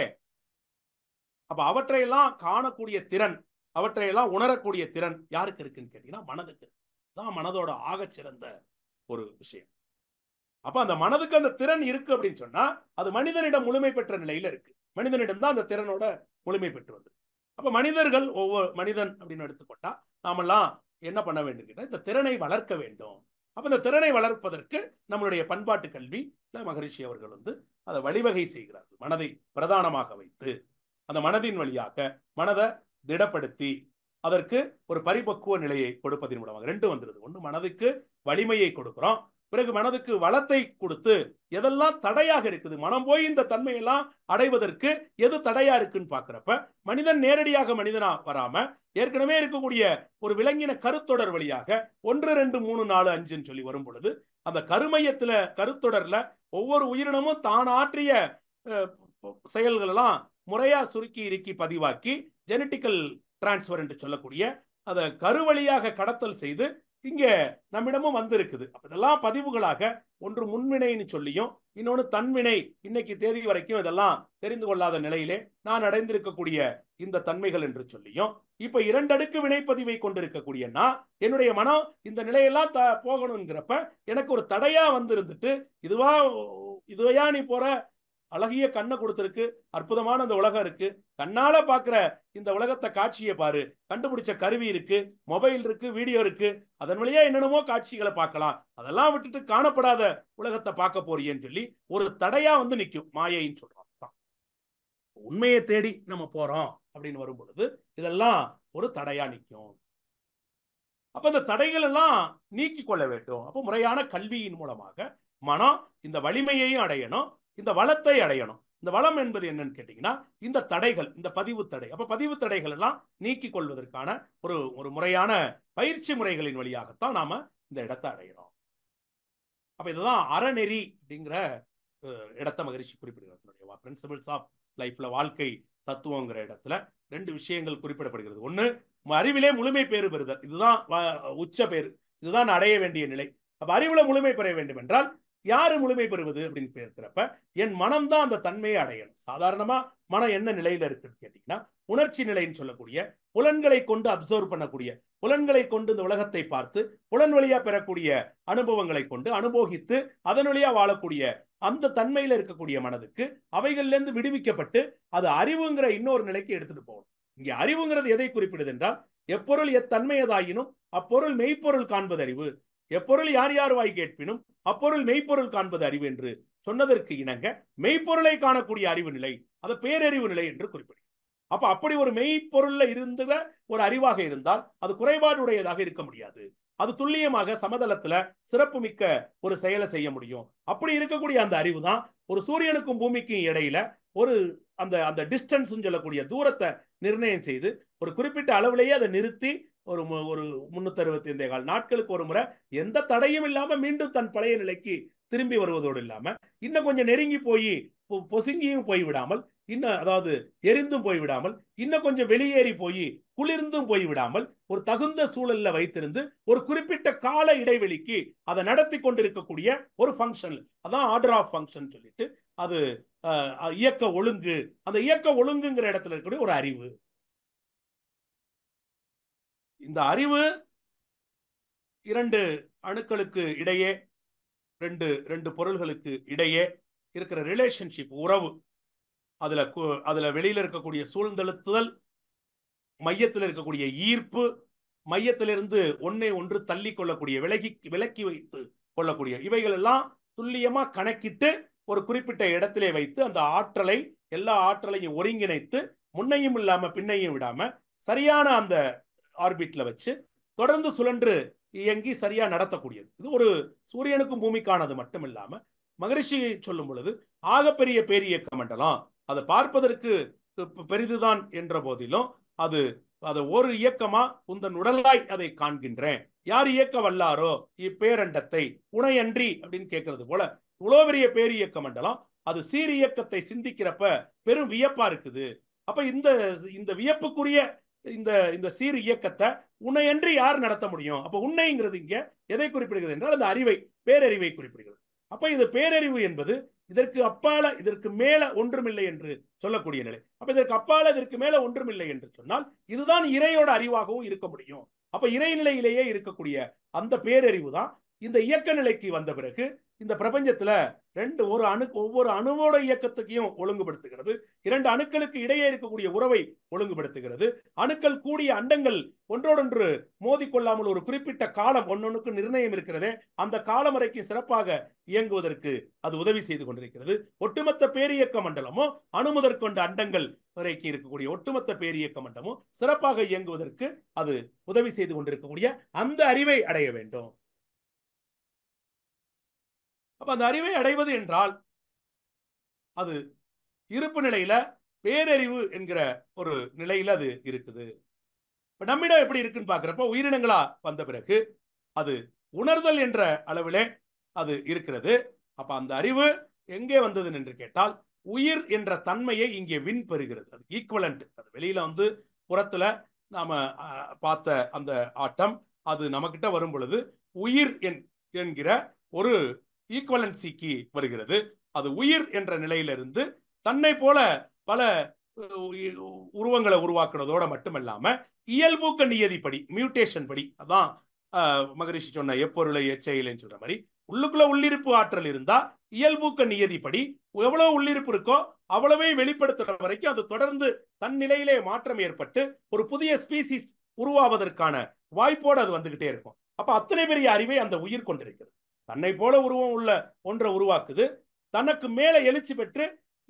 அப்ப அவற்றையெல்லாம் காணக்கூடிய திறன் அவற்றையெல்லாம் உணரக்கூடிய திறன் யாருக்கு இருக்குன்னு கேட்டீங்கன்னா மனதுக்கு தான் மனதோட ஆக சிறந்த ஒரு விஷயம் அப்ப அந்த மனதுக்கு அந்த திறன் இருக்கு அப்படின்னு சொன்னா அது மனிதனிடம் முழுமை பெற்ற நிலையில இருக்கு மனிதனிடம் தான் அந்த திறனோட முழுமை பெற்று வந்து அப்ப மனிதர்கள் ஒவ்வொரு மனிதன் அப்படின்னு எடுத்துக்கொண்டா நாமெல்லாம் என்ன பண்ண வேண்டும் கேட்டால் இந்த திறனை வளர்க்க வேண்டும் அப்போ இந்த திறனை வளர்ப்பதற்கு நம்மளுடைய பண்பாட்டு கல்வி மகரிஷி அவர்கள் வந்து அதை வழிவகை செய்கிறார்கள் மனதை பிரதானமாக வைத்து அந்த மனதின் வழியாக மனதை திடப்படுத்தி அதற்கு ஒரு பரிபக்குவ நிலையை கொடுப்பதன் மூலமாக ரெண்டு வந்துடுது ஒன்று மனதுக்கு வலிமையை கொடுக்குறோம் பிறகு மனதுக்கு வளத்தை கொடுத்து எதெல்லாம் தடையாக இருக்குது மனம் போய் இந்த தன்மையெல்லாம் அடைவதற்கு எது தடையா இருக்குன்னு பாக்குறப்ப மனிதன் நேரடியாக மனிதனா வராம ஏற்கனவே இருக்கக்கூடிய ஒரு விலங்கின கருத்தொடர் வழியாக ஒன்று ரெண்டு மூணு நாலு அஞ்சுன்னு சொல்லி வரும் பொழுது அந்த கருமையத்துல கருத்தொடர்ல ஒவ்வொரு உயிரினமும் தான் ஆற்றிய செயல்கள் எல்லாம் முறையா சுருக்கி இறுக்கி பதிவாக்கி ஜெனட்டிக்கல் டிரான்ஸ்ஃபர் என்று சொல்லக்கூடிய அதை கருவழியாக கடத்தல் செய்து இங்கே நம்மிடமும் வந்திருக்குது அப்போ இதெல்லாம் பதிவுகளாக ஒன்று முன்வினைன்னு சொல்லியும் இன்னொன்று தன்வினை இன்னைக்கு தேதி வரைக்கும் இதெல்லாம் தெரிந்து கொள்ளாத நிலையிலே நான் அடைந்திருக்கக்கூடிய இந்த தன்மைகள் என்று சொல்லியும் இப்போ இரண்டடுக்கு வினைப்பதிவை கொண்டிருக்கக்கூடியன்னா என்னுடைய மனம் இந்த நிலையெல்லாம் த போகணுங்கிறப்ப எனக்கு ஒரு தடையாக வந்திருந்துட்டு இதுவா இதுவையா நீ போகிற அழகிய கண்ணை கொடுத்துருக்கு அற்புதமான அந்த உலகம் இருக்கு கண்ணால பாக்குற இந்த உலகத்தை காட்சியை பாரு கண்டுபிடிச்ச கருவி இருக்கு மொபைல் இருக்கு வீடியோ இருக்கு அதன் வழியா என்னென்னமோ காட்சிகளை பார்க்கலாம் அதெல்லாம் விட்டுட்டு காணப்படாத உலகத்தை பார்க்க போறியேன்னு சொல்லி ஒரு தடையா வந்து நிற்கும் மாயைன்னு சொல்றோம் உண்மையை தேடி நம்ம போறோம் அப்படின்னு வரும் பொழுது இதெல்லாம் ஒரு தடையா நிற்கும் அப்ப இந்த தடைகள் எல்லாம் நீக்கி கொள்ள வேண்டும் அப்போ முறையான கல்வியின் மூலமாக மனம் இந்த வலிமையையும் அடையணும் இந்த வளத்தை அடையணும் இந்த வளம் என்பது என்னன்னு கேட்டீங்கன்னா இந்த தடைகள் இந்த பதிவு தடை அப்ப பதிவு தடைகள் எல்லாம் நீக்கி கொள்வதற்கான ஒரு ஒரு முறையான பயிற்சி முறைகளின் வழியாகத்தான் நாம இந்த இடத்தை அடைகிறோம் அப்ப இதுதான் அறநெறி அப்படிங்கிற இடத்த மகிழ்ச்சி குறிப்பிடுகிறார் பிரின்சிபிள்ஸ் ஆஃப் லைஃப்ல வாழ்க்கை தத்துவங்கிற இடத்துல ரெண்டு விஷயங்கள் குறிப்பிடப்படுகிறது ஒன்று அறிவிலே முழுமை பேறு பெறுதல் இதுதான் உச்ச பேர் இதுதான் அடைய வேண்டிய நிலை அப்ப அறிவுல முழுமை பெற வேண்டும் என்றால் யாரு முழுமை பெறுவது அப்படின்னு பேசுறப்ப என் மனம் தான் அந்த தன்மையை அடையணும் சாதாரணமா மனம் என்ன நிலையில இருக்குன்னு கேட்டீங்கன்னா உணர்ச்சி நிலைன்னு சொல்லக்கூடிய புலன்களை கொண்டு அப்சர்வ் பண்ணக்கூடிய புலன்களை கொண்டு இந்த உலகத்தை பார்த்து புலன் வழியா பெறக்கூடிய அனுபவங்களை கொண்டு அனுபவித்து அதன் வழியா வாழக்கூடிய அந்த தன்மையில இருக்கக்கூடிய மனதுக்கு அவைகள்லேருந்து விடுவிக்கப்பட்டு அது அறிவுங்கிற இன்னொரு நிலைக்கு எடுத்துட்டு போகணும் இங்கே அறிவுங்கிறது எதை குறிப்பிடுது என்றால் எப்பொருள் எத்தன்மையதாயினும் அப்பொருள் மெய்ப்பொருள் காண்பதறிவு எப்பொருள் யார் யார் வாய் கேட்பினும் அப்பொருள் மெய்ப்பொருள் காண்பது அறிவு என்று சொன்னதற்கு இணங்க மெய்ப்பொருளை காணக்கூடிய அறிவு நிலை அதை பேரறிவு நிலை என்று குறிப்பிடுகிறது அப்ப அப்படி ஒரு மெய்ப்பொருள்ல இருந்த ஒரு அறிவாக இருந்தால் அது குறைபாடுடையதாக இருக்க முடியாது அது துல்லியமாக சமதளத்துல சிறப்பு மிக்க ஒரு செயலை செய்ய முடியும் அப்படி இருக்கக்கூடிய அந்த அறிவு தான் ஒரு சூரியனுக்கும் பூமிக்கும் இடையில ஒரு அந்த அந்த டிஸ்டன்ஸ் சொல்லக்கூடிய தூரத்தை நிர்ணயம் செய்து ஒரு குறிப்பிட்ட அளவுலேயே அதை நிறுத்தி ஒரு ஒரு முன்னூத்தி ஐந்தே கால் நாட்களுக்கு ஒரு முறை எந்த தடையும் இல்லாமல் மீண்டும் தன் பழைய நிலைக்கு திரும்பி வருவதோடு இல்லாமல் இன்னும் கொஞ்சம் நெருங்கி போய் பொசுங்கியும் போய்விடாமல் இன்னும் அதாவது எரிந்தும் போய்விடாமல் இன்னும் கொஞ்சம் வெளியேறி போய் குளிர்ந்தும் போய்விடாமல் ஒரு தகுந்த சூழல்ல வைத்திருந்து ஒரு குறிப்பிட்ட கால இடைவெளிக்கு அதை நடத்தி கொண்டிருக்கக்கூடிய ஒரு ஃபங்க்ஷன் அதான் ஆர்டர் ஆஃப் ஃபங்க்ஷன் சொல்லிட்டு அது இயக்க ஒழுங்கு அந்த இயக்க ஒழுங்குங்கிற இடத்துல இருக்கக்கூடிய ஒரு அறிவு இந்த அறிவு இரண்டு அணுக்களுக்கு இடையே ரெண்டு ரெண்டு பொருள்களுக்கு இடையே இருக்கிற ரிலேஷன்ஷிப் உறவு அதில் அதில் வெளியில் இருக்கக்கூடிய சூழ்ந்தெழுத்துதல் மையத்தில் இருக்கக்கூடிய ஈர்ப்பு மையத்திலிருந்து ஒன்றை ஒன்று தள்ளி கொள்ளக்கூடிய விலகி விலக்கி வைத்து கொள்ளக்கூடிய இவைகள் எல்லாம் துல்லியமாக கணக்கிட்டு ஒரு குறிப்பிட்ட இடத்திலே வைத்து அந்த ஆற்றலை எல்லா ஆற்றலையும் ஒருங்கிணைத்து முன்னையும் இல்லாமல் பின்னையும் விடாமல் சரியான அந்த ஆர்பிட்ல வச்சு தொடர்ந்து சுழன்று இயங்கி சரியா நடத்தக்கூடியது இது ஒரு சூரியனுக்கும் பூமிக்கானது மட்டும் இல்லாம மகரிஷி சொல்லும் பொழுது ஆகப்பெரிய பேரியக்க மண்டலம் அதை பார்ப்பதற்கு பெரிதுதான் என்ற போதிலும் அது அதை ஒரு இயக்கமா உந்தன் உடலாய் அதை காண்கின்றேன் யார் இயக்க வல்லாரோ இப்பேரண்டத்தை உணையன்றி அப்படின்னு கேட்கறது போல இவ்வளோ பெரிய பேரியக்க மண்டலம் அது சீரியக்கத்தை சிந்திக்கிறப்ப பெரும் வியப்பா இருக்குது அப்ப இந்த இந்த வியப்புக்குரிய இந்த இந்த சீர் இயக்கத்தை என்று யார் நடத்த முடியும் அப்போ உன்னைங்கிறது இங்கே எதை குறிப்பிடுகிறது என்றால் அந்த அறிவை பேரறிவை குறிப்பிடுகிறது அப்போ இது பேரறிவு என்பது இதற்கு அப்பால இதற்கு மேல ஒன்றுமில்லை என்று சொல்லக்கூடிய நிலை அப்ப இதற்கு அப்பால இதற்கு மேல ஒன்றுமில்லை என்று சொன்னால் இதுதான் இறையோட அறிவாகவும் இருக்க முடியும் அப்ப இறைநிலையிலேயே இருக்கக்கூடிய அந்த பேரறிவு தான் இந்த இயக்க நிலைக்கு வந்த பிறகு இந்த பிரபஞ்சத்துல ரெண்டு ஒரு அணு ஒவ்வொரு அணுவோட இயக்கத்துக்கையும் ஒழுங்குபடுத்துகிறது இரண்டு அணுக்களுக்கு இடையே இருக்கக்கூடிய உறவை ஒழுங்குபடுத்துகிறது அணுக்கள் கூடிய அண்டங்கள் ஒன்றோடொன்று மோதிக்கொள்ளாமல் ஒரு குறிப்பிட்ட காலம் ஒன்னொன்னுக்கு நிர்ணயம் இருக்கிறதே அந்த காலம் வரைக்கும் சிறப்பாக இயங்குவதற்கு அது உதவி செய்து கொண்டிருக்கிறது ஒட்டுமொத்த பேரியக்க மண்டலமும் அணுமுதற் கொண்ட அண்டங்கள் வரைக்கும் இருக்கக்கூடிய ஒட்டுமொத்த பேரியக்க மண்டலமும் சிறப்பாக இயங்குவதற்கு அது உதவி செய்து கொண்டிருக்கக்கூடிய அந்த அறிவை அடைய வேண்டும் அப்ப அந்த அறிவை அடைவது என்றால் அது இருப்பு நிலையில பேரறிவு என்கிற ஒரு நிலையில அது இருக்குது இப்ப நம்மிடம் எப்படி இருக்குன்னு பாக்குறப்ப உயிரினங்களா வந்த பிறகு அது உணர்தல் என்ற அளவிலே அது இருக்கிறது அப்ப அந்த அறிவு எங்கே வந்தது என்று கேட்டால் உயிர் என்ற தன்மையை இங்கே வின் பெறுகிறது அது ஈக்குவலண்ட் அது வெளியில வந்து புறத்துல நாம பார்த்த அந்த ஆட்டம் அது நம்மக்கிட்ட வரும் பொழுது உயிர் என்கிற ஒரு ஈக்குவலன்சிக்கு வருகிறது அது உயிர் என்ற நிலையிலிருந்து தன்னை போல பல உருவங்களை உருவாக்குறதோட மட்டுமல்லாம இயல்பூக்க நியதிப்படி மியூட்டேஷன் படி அதான் மகரிஷி சொன்ன எப்பொருளை எச்சையிலேன்னு சொல்ற மாதிரி உள்ளுக்குள்ள உள்ளிருப்பு ஆற்றல் இருந்தா இயல்பூக்க நியதிப்படி எவ்வளவு உள்ளிருப்பு இருக்கோ அவ்வளவே வெளிப்படுத்துற வரைக்கும் அது தொடர்ந்து தன் நிலையிலே மாற்றம் ஏற்பட்டு ஒரு புதிய ஸ்பீசிஸ் உருவாவதற்கான வாய்ப்போடு அது வந்துகிட்டே இருக்கும் அப்ப அத்தனை பெரிய அறிவை அந்த உயிர் கொண்டிருக்கிறது தன்னை போல உருவம் உள்ள ஒன்றை உருவாக்குது தனக்கு மேலே எழுச்சி பெற்று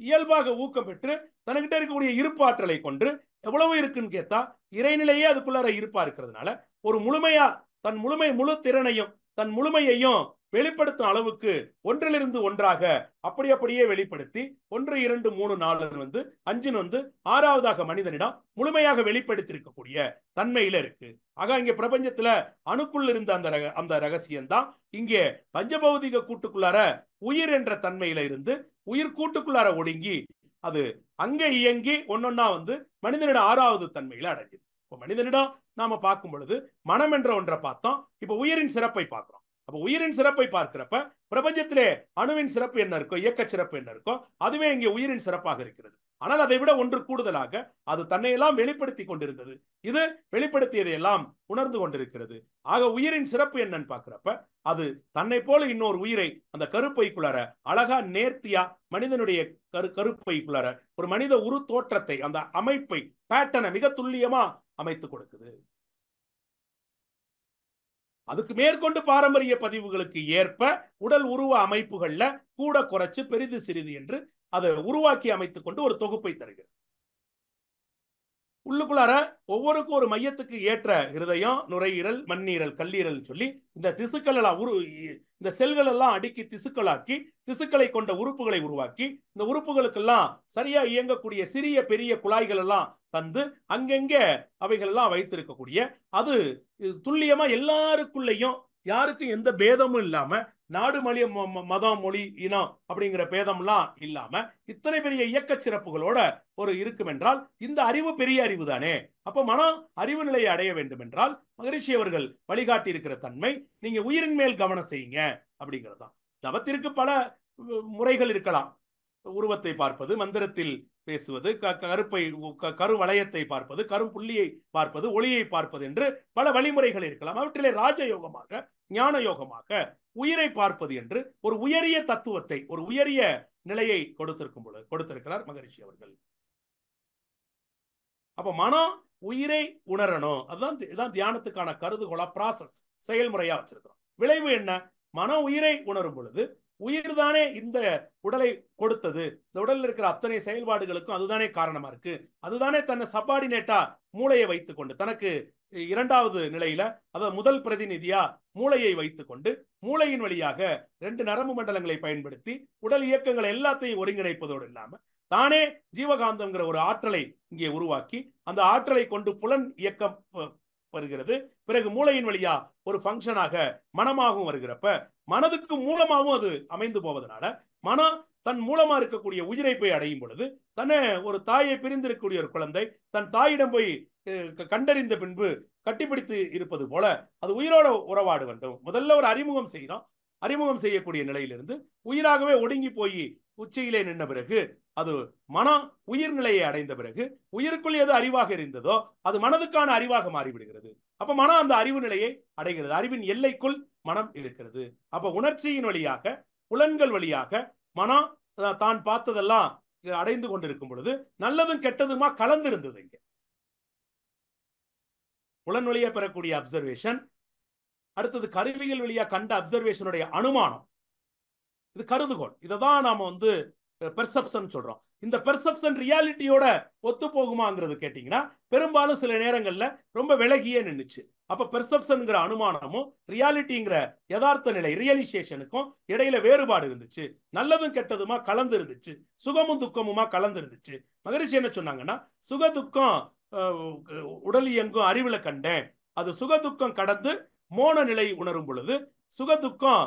இயல்பாக ஊக்கம் பெற்று தனக்கிட்ட இருக்கக்கூடிய இருப்பாற்றலை கொண்டு எவ்வளவு இருக்குன்னு கேட்டா இறைநிலையே அதுக்குள்ளார இருப்பா இருக்கிறதுனால ஒரு முழுமையா தன் முழுமை முழு திறனையும் தன் முழுமையையும் வெளிப்படுத்தும் அளவுக்கு ஒன்றிலிருந்து ஒன்றாக அப்படி அப்படியே வெளிப்படுத்தி ஒன்று இரண்டு மூணு நாலு வந்து அஞ்சுன்னு வந்து ஆறாவதாக மனிதனிடம் முழுமையாக வெளிப்படுத்தி இருக்கக்கூடிய தன்மையில இருக்கு ஆக இங்க பிரபஞ்சத்துல அணுக்குள் இருந்த அந்த ரக அந்த ரகசியம் தான் இங்கே பஞ்சபௌதிக கூட்டுக்குள்ளார உயிர் என்ற தன்மையில இருந்து உயிர் கூட்டுக்குள்ளார ஒடுங்கி அது அங்க இயங்கி ஒன்னொன்னா வந்து மனிதனிட ஆறாவது தன்மையில அடைஞ்சிது இப்போ மனிதனிடம் நாம பார்க்கும் பொழுது மனம் என்ற ஒன்றை பார்த்தோம் இப்போ உயிரின் சிறப்பை பார்க்கிறோம் அப்போ உயிரின் சிறப்பை பார்க்கிறப்ப பிரபஞ்சத்திலே அணுவின் சிறப்பு என்ன இருக்கோ இயக்க சிறப்பு என்ன இருக்கோ அதுவே இங்கே உயிரின் சிறப்பாக இருக்கிறது ஆனால் அதை விட ஒன்று கூடுதலாக அது தன்னையெல்லாம் வெளிப்படுத்தி கொண்டிருந்தது இது வெளிப்படுத்தியதையெல்லாம் உணர்ந்து கொண்டிருக்கிறது ஆக உயிரின் சிறப்பு என்னன்னு பாக்குறப்ப அது தன்னை போல இன்னொரு உயிரை அந்த கருப்பைக்குளர அழகா நேர்த்தியா மனிதனுடைய கரு கருப்பைக்குளர ஒரு மனித உரு தோற்றத்தை அந்த அமைப்பை பேட்டனை மிக துல்லியமா அமைத்து கொடுக்குது அதுக்கு மேற்கொண்டு பாரம்பரிய பதிவுகளுக்கு ஏற்ப உடல் உருவ அமைப்புகள்ல கூட குறைச்சு பெரிது சிறிது என்று அதை உருவாக்கி அமைத்துக் கொண்டு ஒரு தொகுப்பை தருகிறது உள்ளுக்குள்ளார ஒவ்வொருக்கும் ஒரு மையத்துக்கு ஏற்ற இருதயம் நுரையீரல் மண்ணீரல் கல்லீரல் சொல்லி இந்த திசுக்கள் எல்லாம் உரு இந்த செல்கள் எல்லாம் அடுக்கி திசுக்களாக்கி திசுக்களை கொண்ட உறுப்புகளை உருவாக்கி இந்த உறுப்புகளுக்கெல்லாம் சரியா இயங்கக்கூடிய சிறிய பெரிய குழாய்கள் எல்லாம் தந்து அங்கெங்கே அவைகள் எல்லாம் வைத்திருக்கக்கூடிய அது துல்லியமா எல்லாருக்குள்ளேயும் யாருக்கும் எந்த பேதமும் இல்லாம நாடு மொழி மதம் மொழி இனம் அப்படிங்கிற பேதம்லாம் இல்லாம இத்தனை பெரிய இயக்க சிறப்புகளோட ஒரு இருக்கும் என்றால் இந்த அறிவு பெரிய அறிவு தானே அப்ப மனம் அறிவு நிலையை அடைய வேண்டும் என்றால் மகரிஷி அவர்கள் வழிகாட்டி இருக்கிற தன்மை நீங்க உயிரின் மேல் கவனம் செய்யுங்க அப்படிங்கறதுதான் தவத்திற்கு பல முறைகள் இருக்கலாம் உருவத்தை பார்ப்பது மந்திரத்தில் பேசுவது கருப்பை கருவளையத்தை பார்ப்பது கரும்புள்ளியை பார்ப்பது ஒளியை பார்ப்பது என்று பல வழிமுறைகள் இருக்கலாம் அவற்றிலே ராஜயோகமாக ஞான யோகமாக உயிரை பார்ப்பது என்று ஒரு உயரிய தத்துவத்தை ஒரு உயரிய நிலையை கொடுத்திருக்கும் பொழுது கொடுத்திருக்கிறார் மகரிஷி அவர்கள் அப்ப மனம் உயிரை உணரணும் அதுதான் இதுதான் தியானத்துக்கான கருதுகோளா ப்ராசஸ் செயல்முறையா வச்சிருக்கிறோம் விளைவு என்ன மன உயிரை உணரும் பொழுது உயிர் தானே இந்த உடலை கொடுத்தது இந்த உடலில் இருக்கிற அத்தனை செயல்பாடுகளுக்கும் அதுதானே காரணமா இருக்கு அதுதானே தன்னை சப்பார்டினேட்டா மூளையை வைத்துக்கொண்டு தனக்கு இரண்டாவது நிலையில அதாவது முதல் பிரதிநிதியா மூளையை வைத்துக்கொண்டு மூளையின் வழியாக ரெண்டு நரம்பு மண்டலங்களை பயன்படுத்தி உடல் இயக்கங்கள் எல்லாத்தையும் ஒருங்கிணைப்பதோடு இல்லாம தானே ஜீவகாந்தம்ங்கிற ஒரு ஆற்றலை இங்கே உருவாக்கி அந்த ஆற்றலை கொண்டு புலன் இயக்கம் வருகிறது பிறகு மூளையின் வழியா ஒரு ஃபங்க்ஷனாக மனமாகவும் வருகிறப்ப மனதுக்கு மூலமாகவும் அது அமைந்து போவதனால மனம் தன் மூலமா இருக்கக்கூடிய உயிரை போய் அடையும் பொழுது தன்னை ஒரு தாயை பிரிந்திருக்கக்கூடிய ஒரு குழந்தை தன் தாயிடம் போய் கண்டறிந்த பின்பு கட்டிப்பிடித்து இருப்பது போல அது உயிரோட உறவாடு வேண்டும் முதல்ல ஒரு அறிமுகம் செய்கிறோம் அறிமுகம் செய்யக்கூடிய நிலையிலிருந்து உயிராகவே ஒடுங்கி போய் உச்சியிலே நின்ற பிறகு அது மனம் உயிர் நிலையை அடைந்த பிறகு உயிருக்குள் எது அறிவாக இருந்ததோ அது மனதுக்கான அறிவாக மாறிவிடுகிறது அப்ப மனம் அந்த அறிவு நிலையை அடைகிறது அறிவின் எல்லைக்குள் மனம் இருக்கிறது அப்ப உணர்ச்சியின் வழியாக புலன்கள் வழியாக மனம் தான் பார்த்ததெல்லாம் அடைந்து கொண்டிருக்கும் பொழுது நல்லதும் கெட்டதுமா கலந்திருந்தது இங்க புலன் வழியா பெறக்கூடிய அப்சர்வேஷன் அடுத்தது கருவிகள் வழியா கண்ட அப்சர்வேஷனுடைய அனுமானம் இது கருதுகோள் இதை தான் நாம வந்து பெர்செப்ஷன் சொல்றோம் இந்த பெர்செப்ஷன் ரியாலிட்டியோட ஒத்து போகுமாங்கிறது கேட்டிங்கன்னா பெரும்பாலும் சில நேரங்களில் ரொம்ப விலகியே நின்றுச்சு அப்போ பெர்செப்ஷனுங்கிற அனுமானமும் ரியாலிட்டிங்கிற யதார்த்த நிலை ரியலைசேஷனுக்கும் இடையில வேறுபாடு இருந்துச்சு நல்லதும் கெட்டதுமா கலந்து இருந்துச்சு சுகமும் துக்கமுமா கலந்து இருந்துச்சு மகரிஷி என்ன சொன்னாங்கன்னா சுக துக்கம் உடல் இயங்கும் அறிவில் கண்டேன் அது சுக துக்கம் கடந்து மோன நிலை உணரும் பொழுது சுக துக்கம்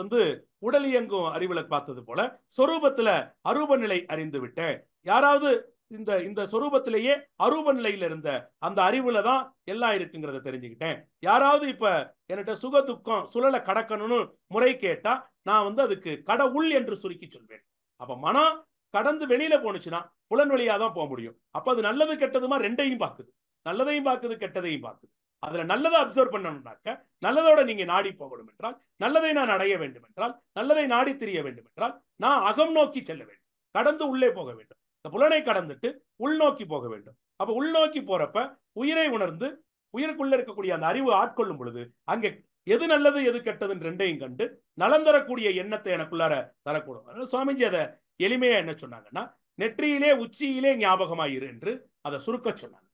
வந்து உடல் இயங்கும் அறிவுல பார்த்தது போல சொரூபத்துல அரூப நிலை அறிந்து விட்டேன் யாராவது இந்த இந்த சொரூபத்திலேயே அரூப நிலையில இருந்த அந்த அறிவுல தான் எல்லாம் இருக்குங்கிறத தெரிஞ்சுக்கிட்டேன் யாராவது இப்ப என்கிட்ட சுக துக்கம் சுழலை கடக்கணும்னு முறை கேட்டா நான் வந்து அதுக்கு கடவுள் என்று சுருக்கி சொல்வேன் அப்ப மனம் கடந்து வெளியில போனுச்சுன்னா புலன் வழியா தான் போக முடியும் அப்ப அது நல்லது கெட்டதுமா ரெண்டையும் பார்க்குது நல்லதையும் பார்க்குது கெட்டதையும் பார்க்குது அதுல நல்லதை அப்சர்வ் பண்ணணும்னாக்க நல்லதோட நீங்க நாடி போகணும் என்றால் நல்லதை நான் அடைய வேண்டும் என்றால் நல்லதை நாடி திரிய வேண்டும் என்றால் நான் அகம் நோக்கி செல்ல வேண்டும் கடந்து உள்ளே போக வேண்டும் இந்த புலனை கடந்துட்டு உள்நோக்கி போக வேண்டும் அப்ப உள்நோக்கி போறப்ப உயிரை உணர்ந்து உயிருக்குள்ள இருக்கக்கூடிய அந்த அறிவு ஆட்கொள்ளும் பொழுது அங்கே எது நல்லது எது கெட்டதுன்னு ரெண்டையும் கண்டு நலம் தரக்கூடிய எண்ணத்தை எனக்குள்ளார தரக்கூடும் சுவாமிஜி அதை எளிமையா என்ன சொன்னாங்கன்னா நெற்றியிலே உச்சியிலே ஞாபகமாயிரு என்று அதை சுருக்க சொன்னாங்க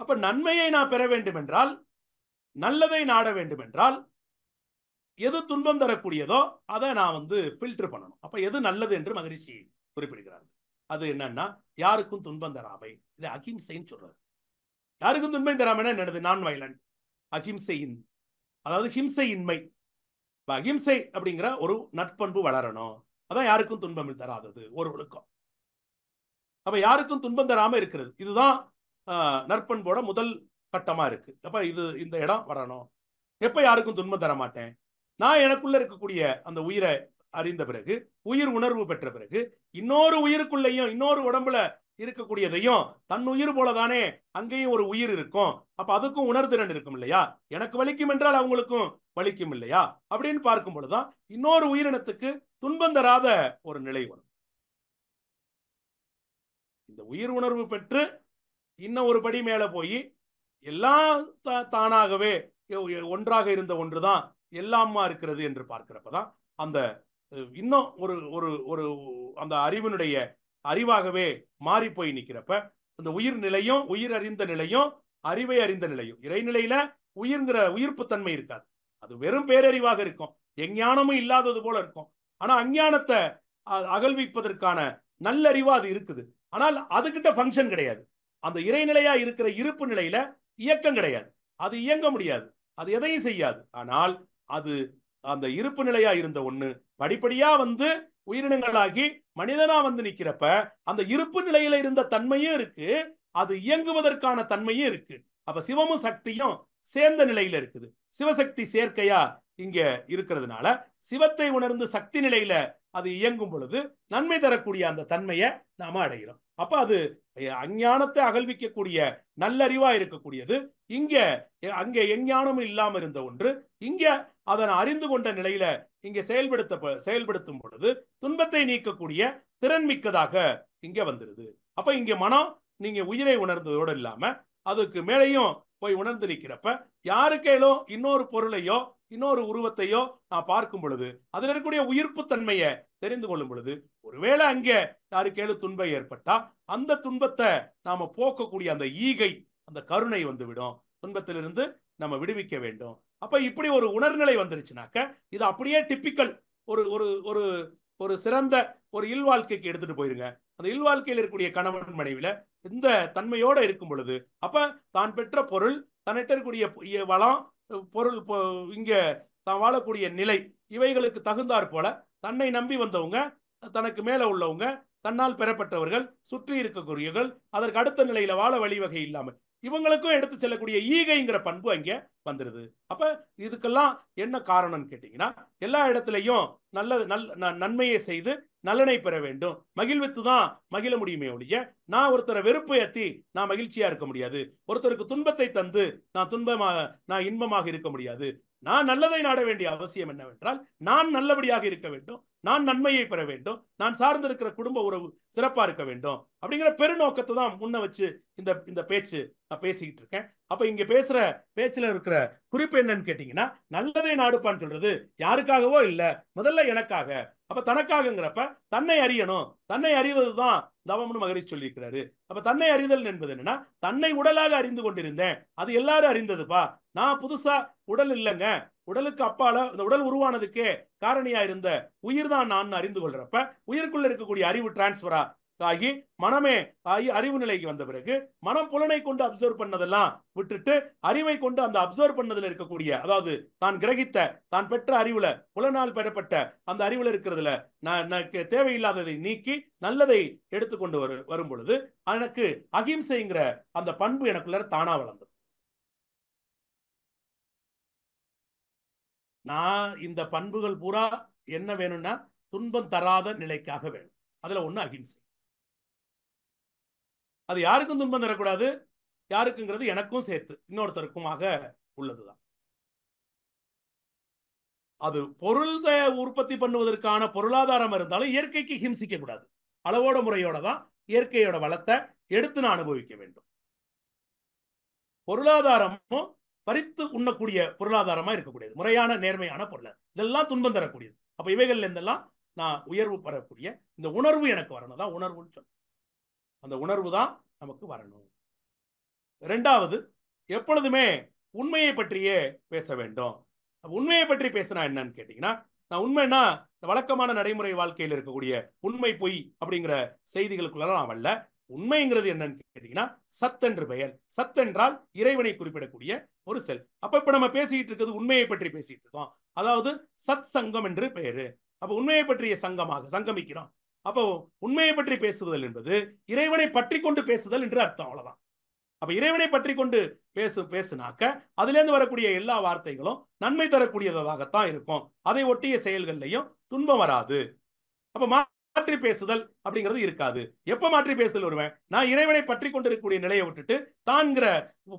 அப்ப நன்மையை நான் பெற வேண்டும் என்றால் நல்லதை நாட வேண்டும் என்றால் எது துன்பம் தரக்கூடியதோ அதை நான் வந்து ஃபில்டர் பண்ணணும் அப்ப எது நல்லது என்று மகிழ்ச்சி குறிப்பிடுகிறார் அது என்னன்னா யாருக்கும் துன்பம் தராமை இது அகிம்சைன்னு சொல்றாரு யாருக்கும் துன்பம் தராமைன்னா என்னது நான் வயலண்ட் அகிம்சையின் அதாவது ஹிம்சையின்மை அகிம்சை அப்படிங்கிற ஒரு நட்பண்பு வளரணும் அதான் யாருக்கும் துன்பம் தராதது ஒரு ஒழுக்கம் அப்ப யாருக்கும் துன்பம் தராம இருக்கிறது இதுதான் நற்பண்போட முதல் கட்டமாக இருக்கு அப்போ இது இந்த இடம் வரணும் எப்போ யாருக்கும் துன்பம் தர மாட்டேன் நான் எனக்குள்ளே இருக்கக்கூடிய அந்த உயிரை அறிந்த பிறகு உயிர் உணர்வு பெற்ற பிறகு இன்னொரு உயிருக்குள்ளேயும் இன்னொரு உடம்புல இருக்கக்கூடியதையும் தன் உயிர் போலதானே அங்கேயும் ஒரு உயிர் இருக்கும் அப்ப அதுக்கும் உணர்திறன் இருக்கும் இல்லையா எனக்கு வலிக்கும் என்றால் அவங்களுக்கும் வலிக்கும் இல்லையா அப்படின்னு பார்க்கும் பொழுதுதான் இன்னொரு உயிரினத்துக்கு துன்பம் தராத ஒரு நிலை வரும் இந்த உயிர் உணர்வு பெற்று இன்னும் ஒரு படி மேலே போய் எல்லாம் தானாகவே ஒன்றாக இருந்த ஒன்று தான் எல்லாமா இருக்கிறது என்று பார்க்கிறப்ப தான் அந்த இன்னும் ஒரு ஒரு ஒரு அந்த அறிவினுடைய அறிவாகவே மாறி போய் நிற்கிறப்ப அந்த உயிர் நிலையும் உயிர் அறிந்த நிலையும் அறிவை அறிந்த நிலையும் இறைநிலையில உயிர்ங்கிற உயிர்ப்பு தன்மை இருக்காது அது வெறும் பேரறிவாக இருக்கும் எஞ்ஞானமும் இல்லாதது போல இருக்கும் ஆனா அஞ்ஞானத்தை அகழ்விப்பதற்கான நல்லறிவா அது இருக்குது ஆனால் அதுகிட்ட ஃபங்க்ஷன் கிடையாது அந்த இறைநிலையா இருக்கிற இருப்பு நிலையில இயக்கம் கிடையாது அது இயங்க முடியாது அது எதையும் செய்யாது ஆனால் அது அந்த இருப்பு நிலையா இருந்த ஒண்ணு படிப்படியா வந்து உயிரினங்களாகி மனிதனா வந்து நிக்கிறப்ப அந்த இருப்பு நிலையில இருந்த தன்மையும் இருக்கு அது இயங்குவதற்கான தன்மையும் இருக்கு அப்ப சிவமும் சக்தியும் சேர்ந்த நிலையில இருக்குது சிவசக்தி சேர்க்கையா இங்க இருக்கிறதுனால சிவத்தை உணர்ந்து சக்தி நிலையில அது இயங்கும் பொழுது நன்மை தரக்கூடிய அந்த தன்மையை நாம அடைகிறோம் அப்ப அது அஞ்ஞானத்தை அகழ்விக்கக்கூடிய நல்லறிவா இருக்கக்கூடியது இங்க அங்கே எஞ்ஞானமும் இல்லாம இருந்த ஒன்று இங்க அதன் அறிந்து கொண்ட நிலையில இங்க செயல்படுத்த செயல்படுத்தும் பொழுது துன்பத்தை நீக்கக்கூடிய திறன் மிக்கதாக இங்க வந்துருது அப்ப இங்க மனம் நீங்க உயிரை உணர்ந்ததோடு இல்லாம அதுக்கு மேலையும் போய் உணர்ந்திருக்கிறப்ப யாருக்கேலோ இன்னொரு பொருளையோ இன்னொரு உருவத்தையோ நான் பார்க்கும் பொழுது அதில் இருக்கக்கூடிய உயிர்ப்பு தன்மையை தெரிந்து கொள்ளும் பொழுது ஒருவேளை அங்கே யாருக்கேழு துன்பம் ஏற்பட்டா அந்த துன்பத்தை நாம போக்கக்கூடிய அந்த ஈகை அந்த கருணை வந்துவிடும் துன்பத்திலிருந்து நம்ம விடுவிக்க வேண்டும் அப்ப இப்படி ஒரு உணர்நிலை வந்துருச்சுனாக்க இது அப்படியே டிப்பிக்கல் ஒரு ஒரு ஒரு ஒரு சிறந்த ஒரு இல்வாழ்க்கைக்கு எடுத்துட்டு போயிருங்க அந்த இல்வாழ்க்கையில் இருக்கக்கூடிய கணவன் மனைவில இந்த தன்மையோட இருக்கும் பொழுது அப்ப தான் பெற்ற பொருள் தன்னிட்ட இருக்கக்கூடிய வளம் பொருள் இங்க தான் வாழக்கூடிய நிலை இவைகளுக்கு தகுந்தாற் போல தன்னை நம்பி வந்தவங்க தனக்கு மேலே உள்ளவங்க தன்னால் பெறப்பட்டவர்கள் சுற்றி இருக்கக்கூடியவர்கள் அதற்கு அடுத்த நிலையில வாழ வழிவகை இல்லாமல் இவங்களுக்கும் எடுத்து செல்லக்கூடிய ஈகைங்கிற பண்பு அங்கே வந்துடுது அப்ப இதுக்கெல்லாம் என்ன காரணம்னு கேட்டீங்கன்னா எல்லா இடத்துலையும் நல்லது நல் நன்மையை செய்து நல்லனை பெற வேண்டும் மகிழ்வித்து தான் மகிழ முடியுமே ஒழிய நான் ஒருத்தரை வெறுப்பு ஏற்றி நான் மகிழ்ச்சியா இருக்க முடியாது ஒருத்தருக்கு துன்பத்தை தந்து நான் துன்பமாக நான் இன்பமாக இருக்க முடியாது நான் நல்லதை நாட வேண்டிய அவசியம் என்னவென்றால் நான் நல்லபடியாக இருக்க வேண்டும் நான் நன்மையை பெற வேண்டும் நான் சார்ந்திருக்கிற குடும்ப உறவு சிறப்பா இருக்க வேண்டும் அப்படிங்கிற பெருநோக்கத்தை தான் முன்ன வச்சு இந்த இந்த பேச்சு நான் பேசிக்கிட்டு இருக்கேன் அப்ப இங்க பேசுற பேச்சுல இருக்கிற குறிப்பு என்னன்னு கேட்டீங்கன்னா நல்லதை நாடுப்பான்னு சொல்றது யாருக்காகவோ இல்ல முதல்ல எனக்காக அப்ப தனக்காகங்கிறப்ப தன்னை அறியணும் தன்னை அறிவதுதான் தவம்னு மகரிஷ் சொல்லியிருக்கிறாரு அப்ப தன்னை அறிதல் என்பது என்னன்னா தன்னை உடலாக அறிந்து கொண்டிருந்தேன் அது எல்லாரும் அறிந்ததுப்பா நான் புதுசா உடல் இல்லைங்க உடலுக்கு அப்பால இந்த உடல் உருவானதுக்கே காரணியா இருந்த உயிர் தான் நான் அறிந்து கொள்றப்ப உயிருக்குள்ள இருக்கக்கூடிய அறிவு டிரான்ஸ்பரா ஆகி மனமே ஆகி அறிவு நிலைக்கு வந்த பிறகு மனம் புலனை கொண்டு அப்சர்வ் பண்ணதெல்லாம் விட்டுட்டு அறிவை கொண்டு அந்த அப்சர்வ் பண்ணதுல இருக்கக்கூடிய அதாவது தான் கிரகித்த தான் பெற்ற அறிவுல புலனால் பெறப்பட்ட அந்த அறிவுல இருக்கிறதுல நான் தேவையில்லாததை நீக்கி நல்லதை எடுத்துக்கொண்டு வரு வரும் பொழுது எனக்கு அகிம்சைங்கிற அந்த பண்பு எனக்குள்ள தானா வளர்ந்தது நான் இந்த பண்புகள் பூரா என்ன வேணும்னா துன்பம் தராத நிலைக்காக வேணும் அதுல ஒண்ணு அகிம்சை அது யாருக்கும் துன்பம் தரக்கூடாது யாருக்குங்கிறது எனக்கும் சேர்த்து இன்னொருத்தருக்குமாக உள்ளதுதான் அது பொருள் உற்பத்தி பண்ணுவதற்கான பொருளாதாரம் இருந்தாலும் இயற்கைக்கு ஹிம்சிக்க கூடாது அளவோட முறையோட தான் இயற்கையோட வளத்தை எடுத்து நான் அனுபவிக்க வேண்டும் பொருளாதாரமும் பறித்து உண்ணக்கூடிய பொருளாதாரமா இருக்கக்கூடியது முறையான நேர்மையான பொருள் இதெல்லாம் துன்பம் தரக்கூடியது அப்ப இவைகள்ல இருந்தெல்லாம் நான் உயர்வு பெறக்கூடிய இந்த உணர்வு எனக்கு வரணும் தான் உணர்வுன்னு சொன்னேன் அந்த உணர்வு தான் நமக்கு வரணும் ரெண்டாவது எப்பொழுதுமே உண்மையை பற்றியே பேச வேண்டும் உண்மையை பற்றி பேசினா என்னன்னு கேட்டீங்கன்னா நான் உண்மைன்னா இந்த வழக்கமான நடைமுறை வாழ்க்கையில் இருக்கக்கூடிய உண்மை பொய் அப்படிங்கிற செய்திகளுக்குள்ள நான் வரல உண்மைங்கிறது என்னன்னு கேட்டீங்கன்னா சத் என்று பெயர் சத் என்றால் இறைவனை குறிப்பிடக்கூடிய ஒரு செல் அப்ப இப்ப நம்ம பேசிட்டு இருக்கிறது உண்மையை பற்றி பேசிட்டு இருக்கோம் அதாவது சத் சங்கம் என்று பெயரு அப்ப உண்மையை பற்றிய சங்கமாக சங்கமிக்கிறோம் அப்போ உண்மையை பற்றி பேசுதல் என்பது இறைவனை பற்றி கொண்டு பேசுதல் என்று அர்த்தம் அவ்வளவுதான் அப்ப இறைவனை பற்றி கொண்டு பேசு பேசுனாக்க அதுலேருந்து வரக்கூடிய எல்லா வார்த்தைகளும் நன்மை தரக்கூடியதாகத்தான் இருக்கும் அதை ஒட்டிய செயல்கள்லையும் துன்பம் வராது அப்ப மாற்றி பேசுதல் அப்படிங்கிறது இருக்காது எப்ப மாற்றி பேசுதல் வருவேன் நான் இறைவனை பற்றி கொண்டிருக்கக்கூடிய நிலையை விட்டுட்டு தான்கிற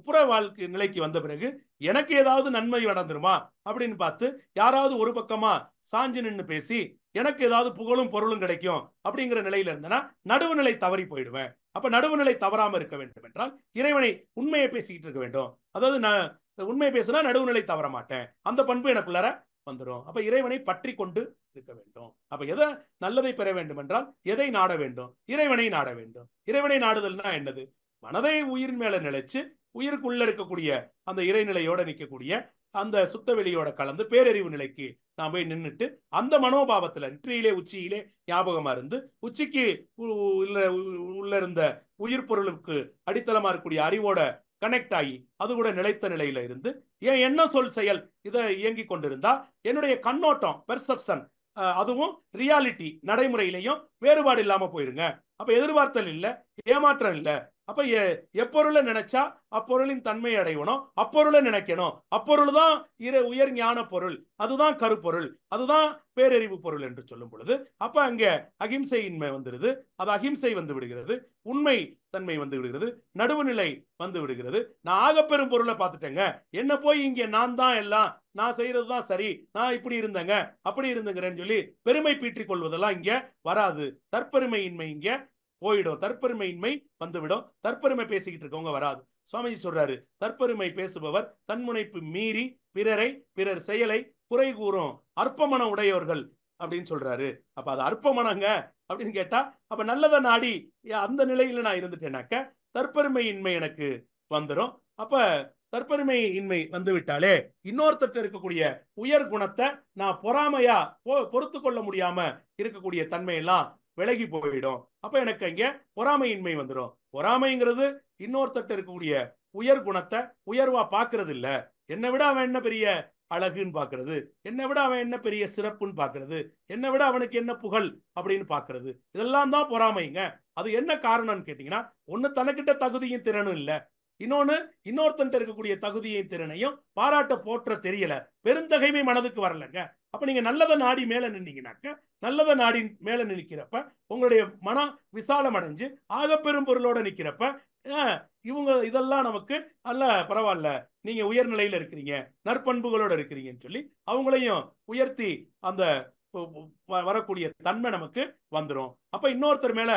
புற வாழ்க்கை நிலைக்கு வந்த பிறகு எனக்கு ஏதாவது நன்மை நடந்துருமா அப்படின்னு பார்த்து யாராவது ஒரு பக்கமா சாஞ்சு நின்று பேசி எனக்கு ஏதாவது புகழும் பொருளும் கிடைக்கும் அப்படிங்கிற நிலையில இருந்தேன்னா நடுவுநிலை தவறி போயிடுவேன் அப்ப நடுவுநிலை தவறாம இருக்க வேண்டும் என்றால் இறைவனை உண்மையை பேசிக்கிட்டு இருக்க வேண்டும் அதாவது நான் உண்மையை பேசுனா நடுவுநிலை தவற மாட்டேன் அந்த பண்பு எனக்குள்ளார வந்துடும் அப்ப இறைவனை பற்றி கொண்டு இருக்க வேண்டும் அப்ப எதை நல்லதை பெற வேண்டும் என்றால் எதை நாட வேண்டும் இறைவனை நாட வேண்டும் இறைவனை நாடுதல்னா என்னது மனதை உயிர் மேல நிலைச்சு உயிருக்குள்ள இருக்கக்கூடிய அந்த இறைநிலையோட நிற்கக்கூடிய அந்த சுத்த வெளியோட கலந்து பேரறிவு நிலைக்கு நான் போய் நின்றுட்டு அந்த மனோபாவத்தில் நெற்றியிலே உச்சியிலே ஞாபகமாக இருந்து உச்சிக்கு உள்ள இருந்த உயிர் பொருளுக்கு அடித்தளமாக இருக்கக்கூடிய அறிவோட கனெக்ட் ஆகி அது கூட நிலைத்த நிலையில இருந்து ஏன் என்ன சொல் செயல் இதை இயங்கி கொண்டிருந்தா என்னுடைய கண்ணோட்டம் பெர்செப்ஷன் அதுவும் ரியாலிட்டி நடைமுறையிலையும் வேறுபாடு இல்லாமல் போயிருங்க அப்போ எதிர்பார்த்தல் இல்லை ஏமாற்றம் இல்லை அப்ப எப்பொருளை நினைச்சா அப்பொருளின் தன்மை அடையணும் அப்பொருளை நினைக்கணும் அப்பொருள் தான் இரு உயர் ஞான பொருள் அதுதான் கருப்பொருள் அதுதான் பேரறிவு பொருள் என்று சொல்லும் பொழுது அப்ப அங்க அகிம்சையின்மை வந்துடுது அது அகிம்சை வந்து விடுகிறது உண்மை தன்மை வந்து விடுகிறது நடுவுநிலை வந்து விடுகிறது நான் ஆகப்பெரும் பொருளை பார்த்துட்டேங்க என்ன போய் இங்க நான் தான் எல்லாம் நான் செய்யறது தான் சரி நான் இப்படி இருந்தேங்க அப்படி இருந்துங்கிறேன்னு சொல்லி பெருமை பீற்றிக் கொள்வதெல்லாம் இங்க வராது தற்பெருமையின்மை இங்க போயிடும் தற்பெருமையின்மை வந்துவிடும் தற்பெருமை பேசிக்கிட்டு இருக்கவங்க வராது சுவாமிஜி சொல்றாரு தற்பெருமை பேசுபவர் தன்முனைப்பு மீறி பிறரை பிறர் செயலை குறை கூறும் அற்பமன உடையவர்கள் அப்படின்னு சொல்றாரு அப்ப அது அற்பமனங்க அப்படின்னு கேட்டா அப்ப நல்லதை நாடி அந்த நிலையில நான் இருந்துட்டேனாக்க தற்பெருமையின்மை எனக்கு வந்துடும் அப்ப தற்பெருமை இன்மை வந்து விட்டாலே இன்னொருத்தட்ட இருக்கக்கூடிய உயர் குணத்தை நான் பொறாமையா பொறுத்து கொள்ள முடியாம இருக்கக்கூடிய தன்மையெல்லாம் விலகி போயிடும் அப்ப எனக்கு அங்க பொறாமையின்மை வந்துடும் பொறாமைங்கிறது இன்னொருத்தட்ட இருக்கக்கூடிய உயர் குணத்தை உயர்வா பாக்குறது இல்ல என்னை விட அவன் என்ன பெரிய அழகுன்னு பாக்குறது என்னை விட அவன் என்ன பெரிய சிறப்புன்னு பாக்குறது என்னை விட அவனுக்கு என்ன புகழ் அப்படின்னு பாக்குறது இதெல்லாம் தான் பொறாமைங்க அது என்ன காரணம்னு கேட்டீங்கன்னா ஒன்னு தனக்கிட்ட தகுதியும் திறனும் இல்லை இன்னொன்னு இன்னொருத்தன்ட்ட இருக்கக்கூடிய தகுதியையும் திறனையும் பாராட்ட போற்ற தெரியல பெருந்தகைமை மனதுக்கு வரலங்க அப்ப நீங்க நல்லத நாடி மேல நின்னீங்கனாக்க நல்லத நாடி மேல நிற்கிறப்ப உங்களுடைய மனம் விசாலம் அடைஞ்சு ஆகப்பெரும் பொருளோட நிற்கிறப்ப இவங்க இதெல்லாம் நமக்கு அல்ல பரவாயில்ல நீங்க உயர்நிலையில இருக்கிறீங்க நற்பண்புகளோட இருக்கிறீங்கன்னு சொல்லி அவங்களையும் உயர்த்தி அந்த வரக்கூடிய தன்மை நமக்கு வந்துடும் அப்ப இன்னொருத்தர் மேல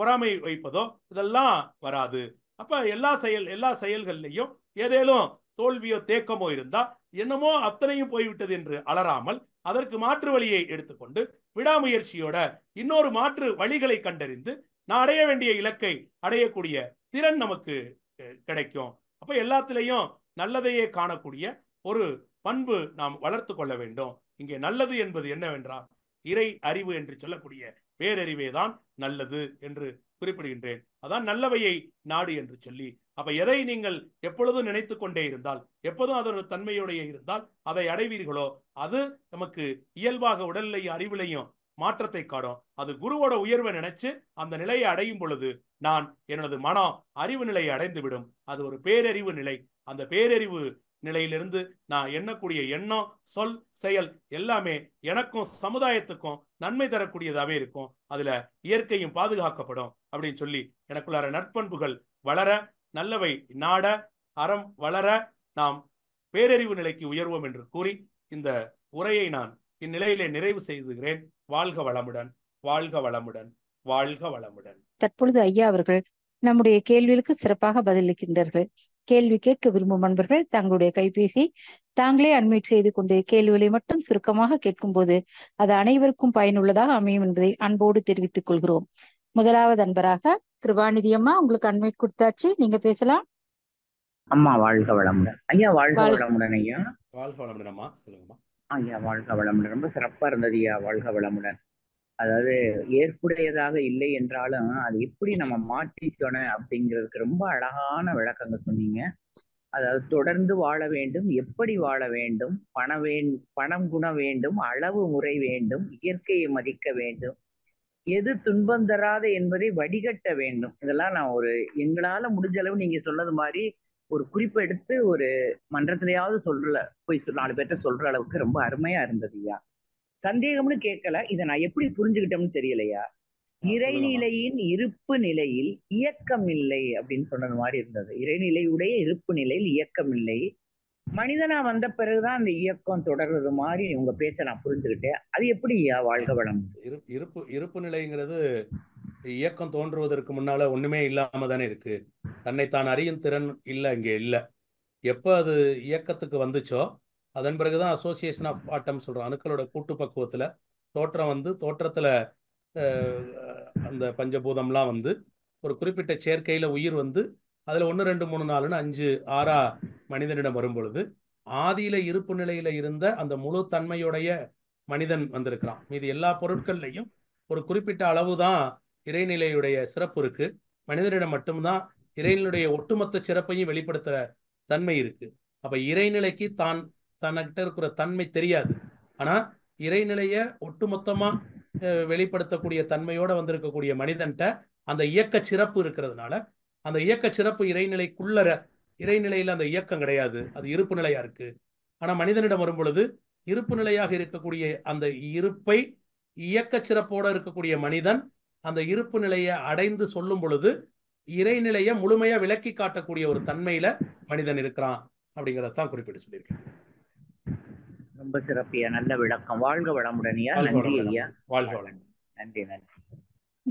பொறாமை வைப்பதோ இதெல்லாம் வராது அப்ப எல்லா செயல் எல்லா செயல்கள்லையும் ஏதேனும் தோல்வியோ தேக்கமோ இருந்தா என்னமோ அத்தனையும் போய்விட்டது என்று அலறாமல் அதற்கு மாற்று வழியை எடுத்துக்கொண்டு விடாமுயற்சியோட இன்னொரு மாற்று வழிகளை கண்டறிந்து நான் அடைய வேண்டிய இலக்கை அடையக்கூடிய திறன் நமக்கு கிடைக்கும் அப்ப எல்லாத்திலையும் நல்லதையே காணக்கூடிய ஒரு பண்பு நாம் வளர்த்து கொள்ள வேண்டும் இங்கே நல்லது என்பது என்னவென்றால் இறை அறிவு என்று சொல்லக்கூடிய பேரறிவே தான் நல்லது என்று குறிப்பிடுகின்றேன் அதான் நல்லவையை நாடு என்று சொல்லி அப்ப எதை நீங்கள் எப்பொழுதும் நினைத்து கொண்டே இருந்தால் எப்போதும் அதோட தன்மையுடைய இருந்தால் அதை அடைவீர்களோ அது நமக்கு இயல்பாக உடல்லையும் அறிவிலையும் மாற்றத்தை காடும் அது குருவோட உயர்வை நினைச்சு அந்த நிலையை அடையும் பொழுது நான் எனது மனம் அறிவு நிலையை அடைந்துவிடும் அது ஒரு பேரறிவு நிலை அந்த பேரறிவு நிலையிலிருந்து நான் எண்ணக்கூடிய எண்ணம் சொல் செயல் எல்லாமே எனக்கும் சமுதாயத்துக்கும் நன்மை தரக்கூடியதாகவே இருக்கும் அதுல இயற்கையும் பாதுகாக்கப்படும் அப்படின்னு சொல்லி எனக்குள்ளார நற்பண்புகள் வளர நல்லவை நாட அறம் வளர நாம் பேரறிவு நிலைக்கு உயர்வோம் என்று கூறி இந்த உரையை நான் இந்நிலையிலே நிறைவு செய்துகிறேன் வாழ்க வளமுடன் வாழ்க வளமுடன் வாழ்க வளமுடன் தற்பொழுது ஐயா அவர்கள் நம்முடைய கேள்விகளுக்கு சிறப்பாக பதிலளிக்கின்றார்கள் கேள்வி கேட்க விரும்பும் அன்பர்கள் தங்களுடைய கைபேசி தாங்களே அன்மீட் செய்து கொண்டு கேள்விகளை மட்டும் சுருக்கமாக கேட்கும் போது அது அனைவருக்கும் பயனுள்ளதாக அமையும் என்பதை அன்போடு தெரிவித்துக் கொள்கிறோம் முதலாவது அன்பராக கிருபாநிதி அம்மா உங்களுக்கு அன்மீட் கொடுத்தாச்சு நீங்க பேசலாம் அம்மா வாழ்க வளமுடன் ஐயா வாழ்க வளமுடன் ஐயா வாழ்க வளமுடன் அம்மா ஐயா வாழ்க வளமுடன் ரொம்ப சிறப்பா இருந்தது ஐயா வாழ்க வளமுடன் அதாவது ஏற்புடையதாக இல்லை என்றாலும் அது எப்படி நம்ம மாற்றிக்கணும் அப்படிங்கிறதுக்கு ரொம்ப அழகான விளக்கங்கள் சொன்னீங்க அதாவது தொடர்ந்து வாழ வேண்டும் எப்படி வாழ வேண்டும் பணம் பணம் குண வேண்டும் அளவு முறை வேண்டும் இயற்கையை மதிக்க வேண்டும் எது துன்பம் தராது என்பதை வடிகட்ட வேண்டும் இதெல்லாம் நான் ஒரு எங்களால முடிஞ்ச அளவு நீங்க சொன்னது மாதிரி ஒரு குறிப்பை எடுத்து ஒரு மன்றத்திலேயாவது சொல்றல போய் நாலு பேர்ட்ட சொல்ற அளவுக்கு ரொம்ப அருமையா இருந்தது ஐயா சந்தேகம்னு கேட்கல இதை நான் எப்படி புரிஞ்சுக்கிட்டோம்னு தெரியலையா இறைநிலையின் இருப்பு நிலையில் இயக்கம் இல்லை அப்படின்னு சொன்னது மாதிரி இருந்தது இறைநிலையுடைய இருப்பு நிலையில் இயக்கம் இல்லை மனிதனா வந்த பிறகுதான் அந்த இயக்கம் தொடர்றது மாதிரி உங்க பேச்ச நான் புரிஞ்சுக்கிட்டேன் அது எப்படி வாழ்க வளம் இருப்பு இருப்பு நிலைங்கிறது இயக்கம் தோன்றுவதற்கு முன்னால ஒண்ணுமே இல்லாம தானே இருக்கு தன்னை தான் அறியும் திறன் இல்ல இங்க இல்ல எப்ப அது இயக்கத்துக்கு வந்துச்சோ அதன் பிறகு தான் அசோசியேஷன் ஆஃப் ஆட்டம் சொல்கிறோம் அணுக்களோட கூட்டு பக்குவத்தில் தோற்றம் வந்து தோற்றத்தில் அந்த பஞ்சபூதம்லாம் வந்து ஒரு குறிப்பிட்ட சேர்க்கையில் உயிர் வந்து அதில் ஒன்று ரெண்டு மூணு நாலுன்னு அஞ்சு ஆறா மனிதனிடம் வரும்பொழுது ஆதியில இருப்பு நிலையில இருந்த அந்த முழு தன்மையுடைய மனிதன் வந்திருக்கிறான் மீது எல்லா பொருட்கள்லையும் ஒரு குறிப்பிட்ட அளவு தான் இறைநிலையுடைய சிறப்பு இருக்கு மனிதனிடம் மட்டும்தான் இறைநிலையுடைய ஒட்டுமொத்த சிறப்பையும் வெளிப்படுத்துற தன்மை இருக்கு அப்ப இறைநிலைக்கு தான் தனக்கிட்ட இருக்கிற தன்மை தெரியாது ஆனா இறைநிலைய ஒட்டுமொத்தமா வெளிப்படுத்தக்கூடிய தன்மையோட வந்திருக்கக்கூடிய மனிதன்கிட்ட அந்த இயக்க சிறப்பு இருக்கிறதுனால அந்த இயக்க சிறப்பு இறைநிலைக்குள்ளற இறைநிலையில் அந்த இயக்கம் கிடையாது அது இருப்பு நிலையா இருக்கு ஆனா மனிதனிடம் வரும் பொழுது இருப்பு நிலையாக இருக்கக்கூடிய அந்த இருப்பை இயக்க சிறப்போடு இருக்கக்கூடிய மனிதன் அந்த இருப்பு நிலையை அடைந்து சொல்லும் பொழுது இறைநிலையை முழுமையா விளக்கி காட்டக்கூடிய ஒரு தன்மையில மனிதன் இருக்கிறான் அப்படிங்கிறதான் குறிப்பிட்டு சொல்லியிருக்கேன் ரொம்ப சிறப்பியா நல்ல விளக்கம் வாழ்க வளமுடன் நன்றி ஐயா வாழ்க வளமுடன் நன்றி நன்றி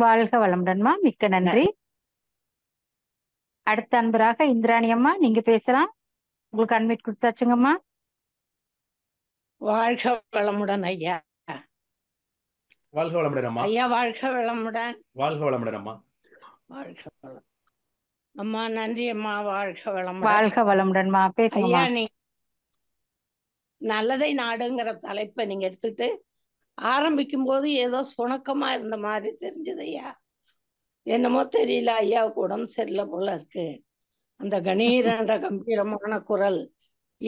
வாழ்க வளமுடன்மா மிக்க நன்றி அடுத்த அன்பராக இந்திராணி அம்மா நீங்க பேசலாம் உங்களுக்கு அன்மிட் கொடுத்தாச்சுங்கம்மா வாழ்க வளமுடன் ஐயா வாழ்க வளமுடன் அம்மா ஐயா வாழ்க வளமுடன் வாழ்க வளமுடன் அம்மா வாழ்க வளம் அம்மா நன்றி அம்மா வாழ்க வளமுடன் வாழ்க வளமுடன்மா பேசுங்க ஐயா நல்லதை நாடுங்கிற தலைப்பை நீங்க எடுத்துட்டு ஆரம்பிக்கும் போது ஏதோ சுணக்கமா இருந்த மாதிரி தெரிஞ்சது ஐயா என்னமோ தெரியல ஐயாவுக்கு உடம்பு செல்ல போல இருக்கு அந்த கணீரன்ற கம்பீரமான குரல்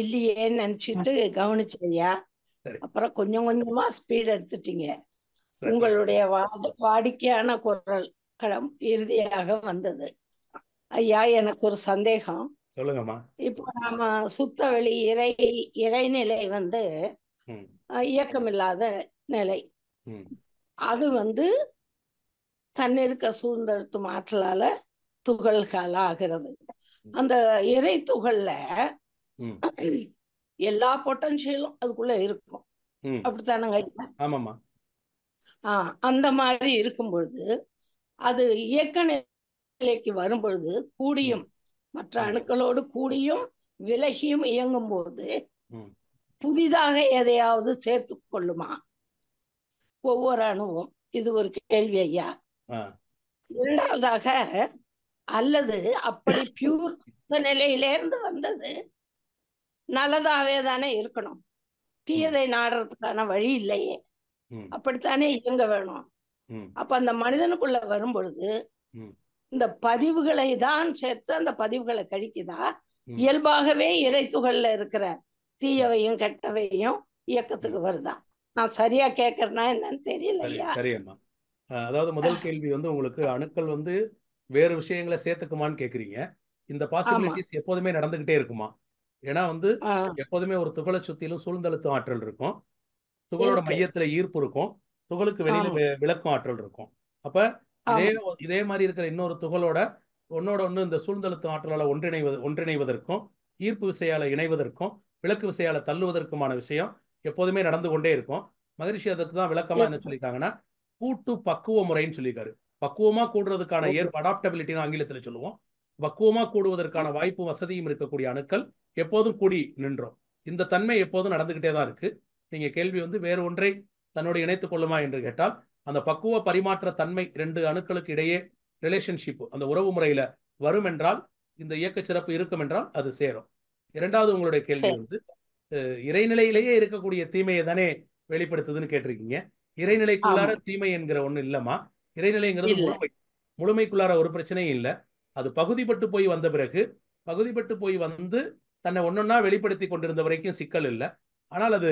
இல்லையே நினைச்சிட்டு கவனிச்சு ஐயா அப்புறம் கொஞ்சம் கொஞ்சமா ஸ்பீட் எடுத்துட்டீங்க உங்களுடைய வாடிக்கையான குரல் இறுதியாக வந்தது ஐயா எனக்கு ஒரு சந்தேகம் சொல்லுங்கம்மா இப்போ நாம சுத்தவெளி இறை இறைநிலை வந்து இயக்கமில்லாத நிலை அது வந்து தன்னிருக்க சுதந்திரத்து ஆற்றலால துகள்கள் ஆகிறது அந்த இறை துகள்ல எல்லா பொட்டன்ஷியலும் அதுக்குள்ள இருக்கும் அப்படித்தானுங்க ஆஹ் அந்த மாதிரி இருக்கும் பொழுது அது இயக்க நிலைக்கு வரும் பொழுது கூடியும் மற்ற அணுக்களோடு கூடியும் விலகியும் இயங்கும் போது புதிதாக எதையாவது சேர்த்து கொள்ளுமா ஒவ்வொரு அணுவும் இது ஒரு கேள்வி ஐயா இரண்டாவதாக அல்லது அப்படி பியூர் நிலையிலேருந்து வந்தது நல்லதாவே தானே இருக்கணும் தீயதை நாடுறதுக்கான வழி இல்லையே அப்படித்தானே இயங்க வேணும் அப்ப அந்த மனிதனுக்குள்ள வரும் பொழுது இந்த பதிவுகளை தான் சேர்த்து அந்த பதிவுகளை கழிக்குதா இயல்பாகவே இறைத்துகள்ல இருக்கிற தீயவையும் கெட்டவையும் இயக்கத்துக்கு வருதா நான் சரியா கேக்குறேன்னா என்னன்னு தெரியல சரியம்மா அதாவது முதல் கேள்வி வந்து உங்களுக்கு அணுக்கள் வந்து வேறு விஷயங்களை சேர்த்துக்குமான்னு கேக்குறீங்க இந்த பாசிபிலிட்டிஸ் எப்போதுமே நடந்துகிட்டே இருக்குமா ஏன்னா வந்து எப்போதுமே ஒரு துகளை சுத்திலும் சூழ்ந்தழுத்தும் ஆற்றல் இருக்கும் துகளோட மையத்துல ஈர்ப்பு இருக்கும் துகளுக்கு வெளியில விளக்கும் ஆற்றல் இருக்கும் அப்ப இதே இதே மாதிரி இருக்கிற இன்னொரு துகளோட ஒன்னோட ஒன்று இந்த சூழ்ந்தழுத்து ஆற்றலால் ஒன்றிணைவது ஒன்றிணைவதற்கும் ஈர்ப்பு விசையால் இணைவதற்கும் விளக்கு விசையால் தள்ளுவதற்குமான விஷயம் எப்போதுமே நடந்து கொண்டே இருக்கும் மகிழ்ச்சி அதுக்கு தான் விளக்கமாக என்ன சொல்லியிருக்காங்கன்னா கூட்டு பக்குவ முறைன்னு சொல்லியிருக்காரு பக்குவமாக கூடுறதுக்கான ஏற்பு அடாப்டபிலிட்டின்னு ஆங்கிலத்தில் சொல்லுவோம் பக்குவமாக கூடுவதற்கான வாய்ப்பு வசதியும் இருக்கக்கூடிய அணுக்கள் எப்போதும் கூடி நின்றோம் இந்த தன்மை எப்போதும் நடந்துகிட்டே தான் இருக்கு நீங்க கேள்வி வந்து வேறு ஒன்றை தன்னோடு இணைத்துக் கொள்ளுமா என்று கேட்டால் அந்த பக்குவ பரிமாற்ற தன்மை ரெண்டு அணுக்களுக்கு இடையே ரிலேஷன்ஷிப் அந்த உறவு முறையில வரும் என்றால் இந்த இயக்க சிறப்பு இருக்கும் என்றால் அது சேரும் இரண்டாவது உங்களுடைய கேள்வி வந்து இறைநிலையிலேயே இருக்கக்கூடிய தீமையை தானே வெளிப்படுத்துதுன்னு கேட்டிருக்கீங்க இறைநிலைக்குள்ளார தீமை என்கிற ஒண்ணு இல்லமா இறைநிலைங்கிறது முழுமை முழுமைக்குள்ளார ஒரு பிரச்சனையும் இல்லை அது பகுதிப்பட்டு போய் வந்த பிறகு பகுதிப்பட்டு போய் வந்து தன்னை ஒன்னொன்னா வெளிப்படுத்தி கொண்டிருந்த வரைக்கும் சிக்கல் இல்லை ஆனால் அது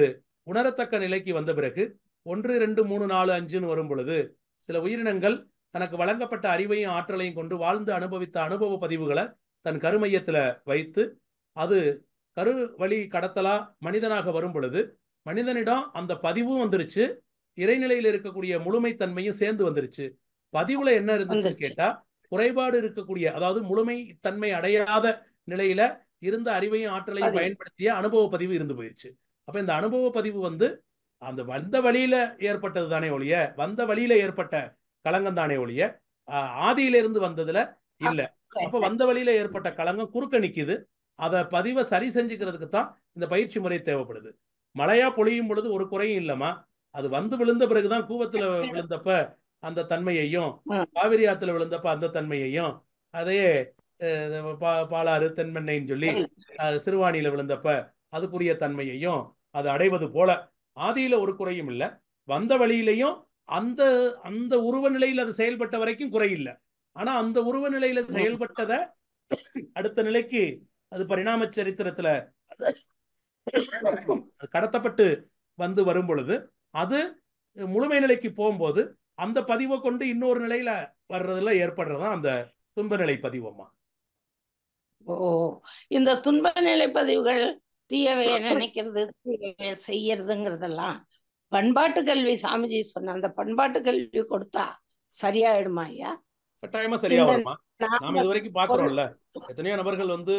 உணரத்தக்க நிலைக்கு வந்த பிறகு ஒன்று ரெண்டு மூணு நாலு அஞ்சுன்னு வரும் பொழுது சில உயிரினங்கள் தனக்கு வழங்கப்பட்ட அறிவையும் ஆற்றலையும் கொண்டு வாழ்ந்து அனுபவித்த அனுபவ பதிவுகளை தன் கருமையத்தில் வைத்து அது கரு வழி கடத்தலா மனிதனாக வரும் பொழுது மனிதனிடம் அந்த பதிவும் வந்துருச்சு இறைநிலையில் இருக்கக்கூடிய தன்மையும் சேர்ந்து வந்துருச்சு பதிவுல என்ன இருந்துச்சுன்னு கேட்டா குறைபாடு இருக்கக்கூடிய அதாவது முழுமை தன்மை அடையாத நிலையில இருந்த அறிவையும் ஆற்றலையும் பயன்படுத்திய அனுபவ பதிவு இருந்து போயிருச்சு அப்ப இந்த அனுபவ பதிவு வந்து அந்த வந்த வழியில ஏற்பட்டது தானே ஒழிய வந்த வழியில ஏற்பட்ட களங்கம் தானே ஒழிய இருந்து வந்ததுல இல்ல அப்ப வந்த வழியில ஏற்பட்ட களங்கம் குறுக்க நிக்குது அதை பதிவை சரி செஞ்சுக்கிறதுக்கு தான் இந்த பயிற்சி முறை தேவைப்படுது மழையா பொழியும் பொழுது ஒரு குறையும் இல்லமா அது வந்து விழுந்த பிறகுதான் கூவத்துல விழுந்தப்ப அந்த தன்மையையும் காவிரி ஆத்துல விழுந்தப்ப அந்த தன்மையையும் அதையே பாலாறு தென்மெண்ணைன்னு சொல்லி சிறுவாணியில விழுந்தப்ப அதுக்குரிய தன்மையையும் அது அடைவது போல ஆதியில ஒரு குறையும் இல்லை வந்த வழியிலையும் அந்த அந்த உருவ நிலையில் அது செயல்பட்ட வரைக்கும் இல்ல ஆனா அந்த உருவ நிலையில செயல்பட்டதை அடுத்த நிலைக்கு அது பரிணாம சரித்திரத்துல கடத்தப்பட்டு வந்து வரும் பொழுது அது முழுமை நிலைக்கு போகும்போது அந்த பதிவை கொண்டு இன்னொரு நிலையில வர்றதுல ஏற்படுறதா அந்த துன்ப நிலை பதிவம்மா ஓ இந்த துன்ப நிலை பதிவுகள் தீயவைய நினைக்கிறது தீயவைய செய்யறதுங்கிறதெல்லாம் பண்பாட்டு கல்வி சாமிஜி சொன்ன அந்த பண்பாட்டு கல்வி கொடுத்தா சரியாயிடுமா ஐயா கட்டாயமா சரியா வருமா நாம இது வரைக்கும் பாக்குறோம்ல எத்தனையோ நபர்கள் வந்து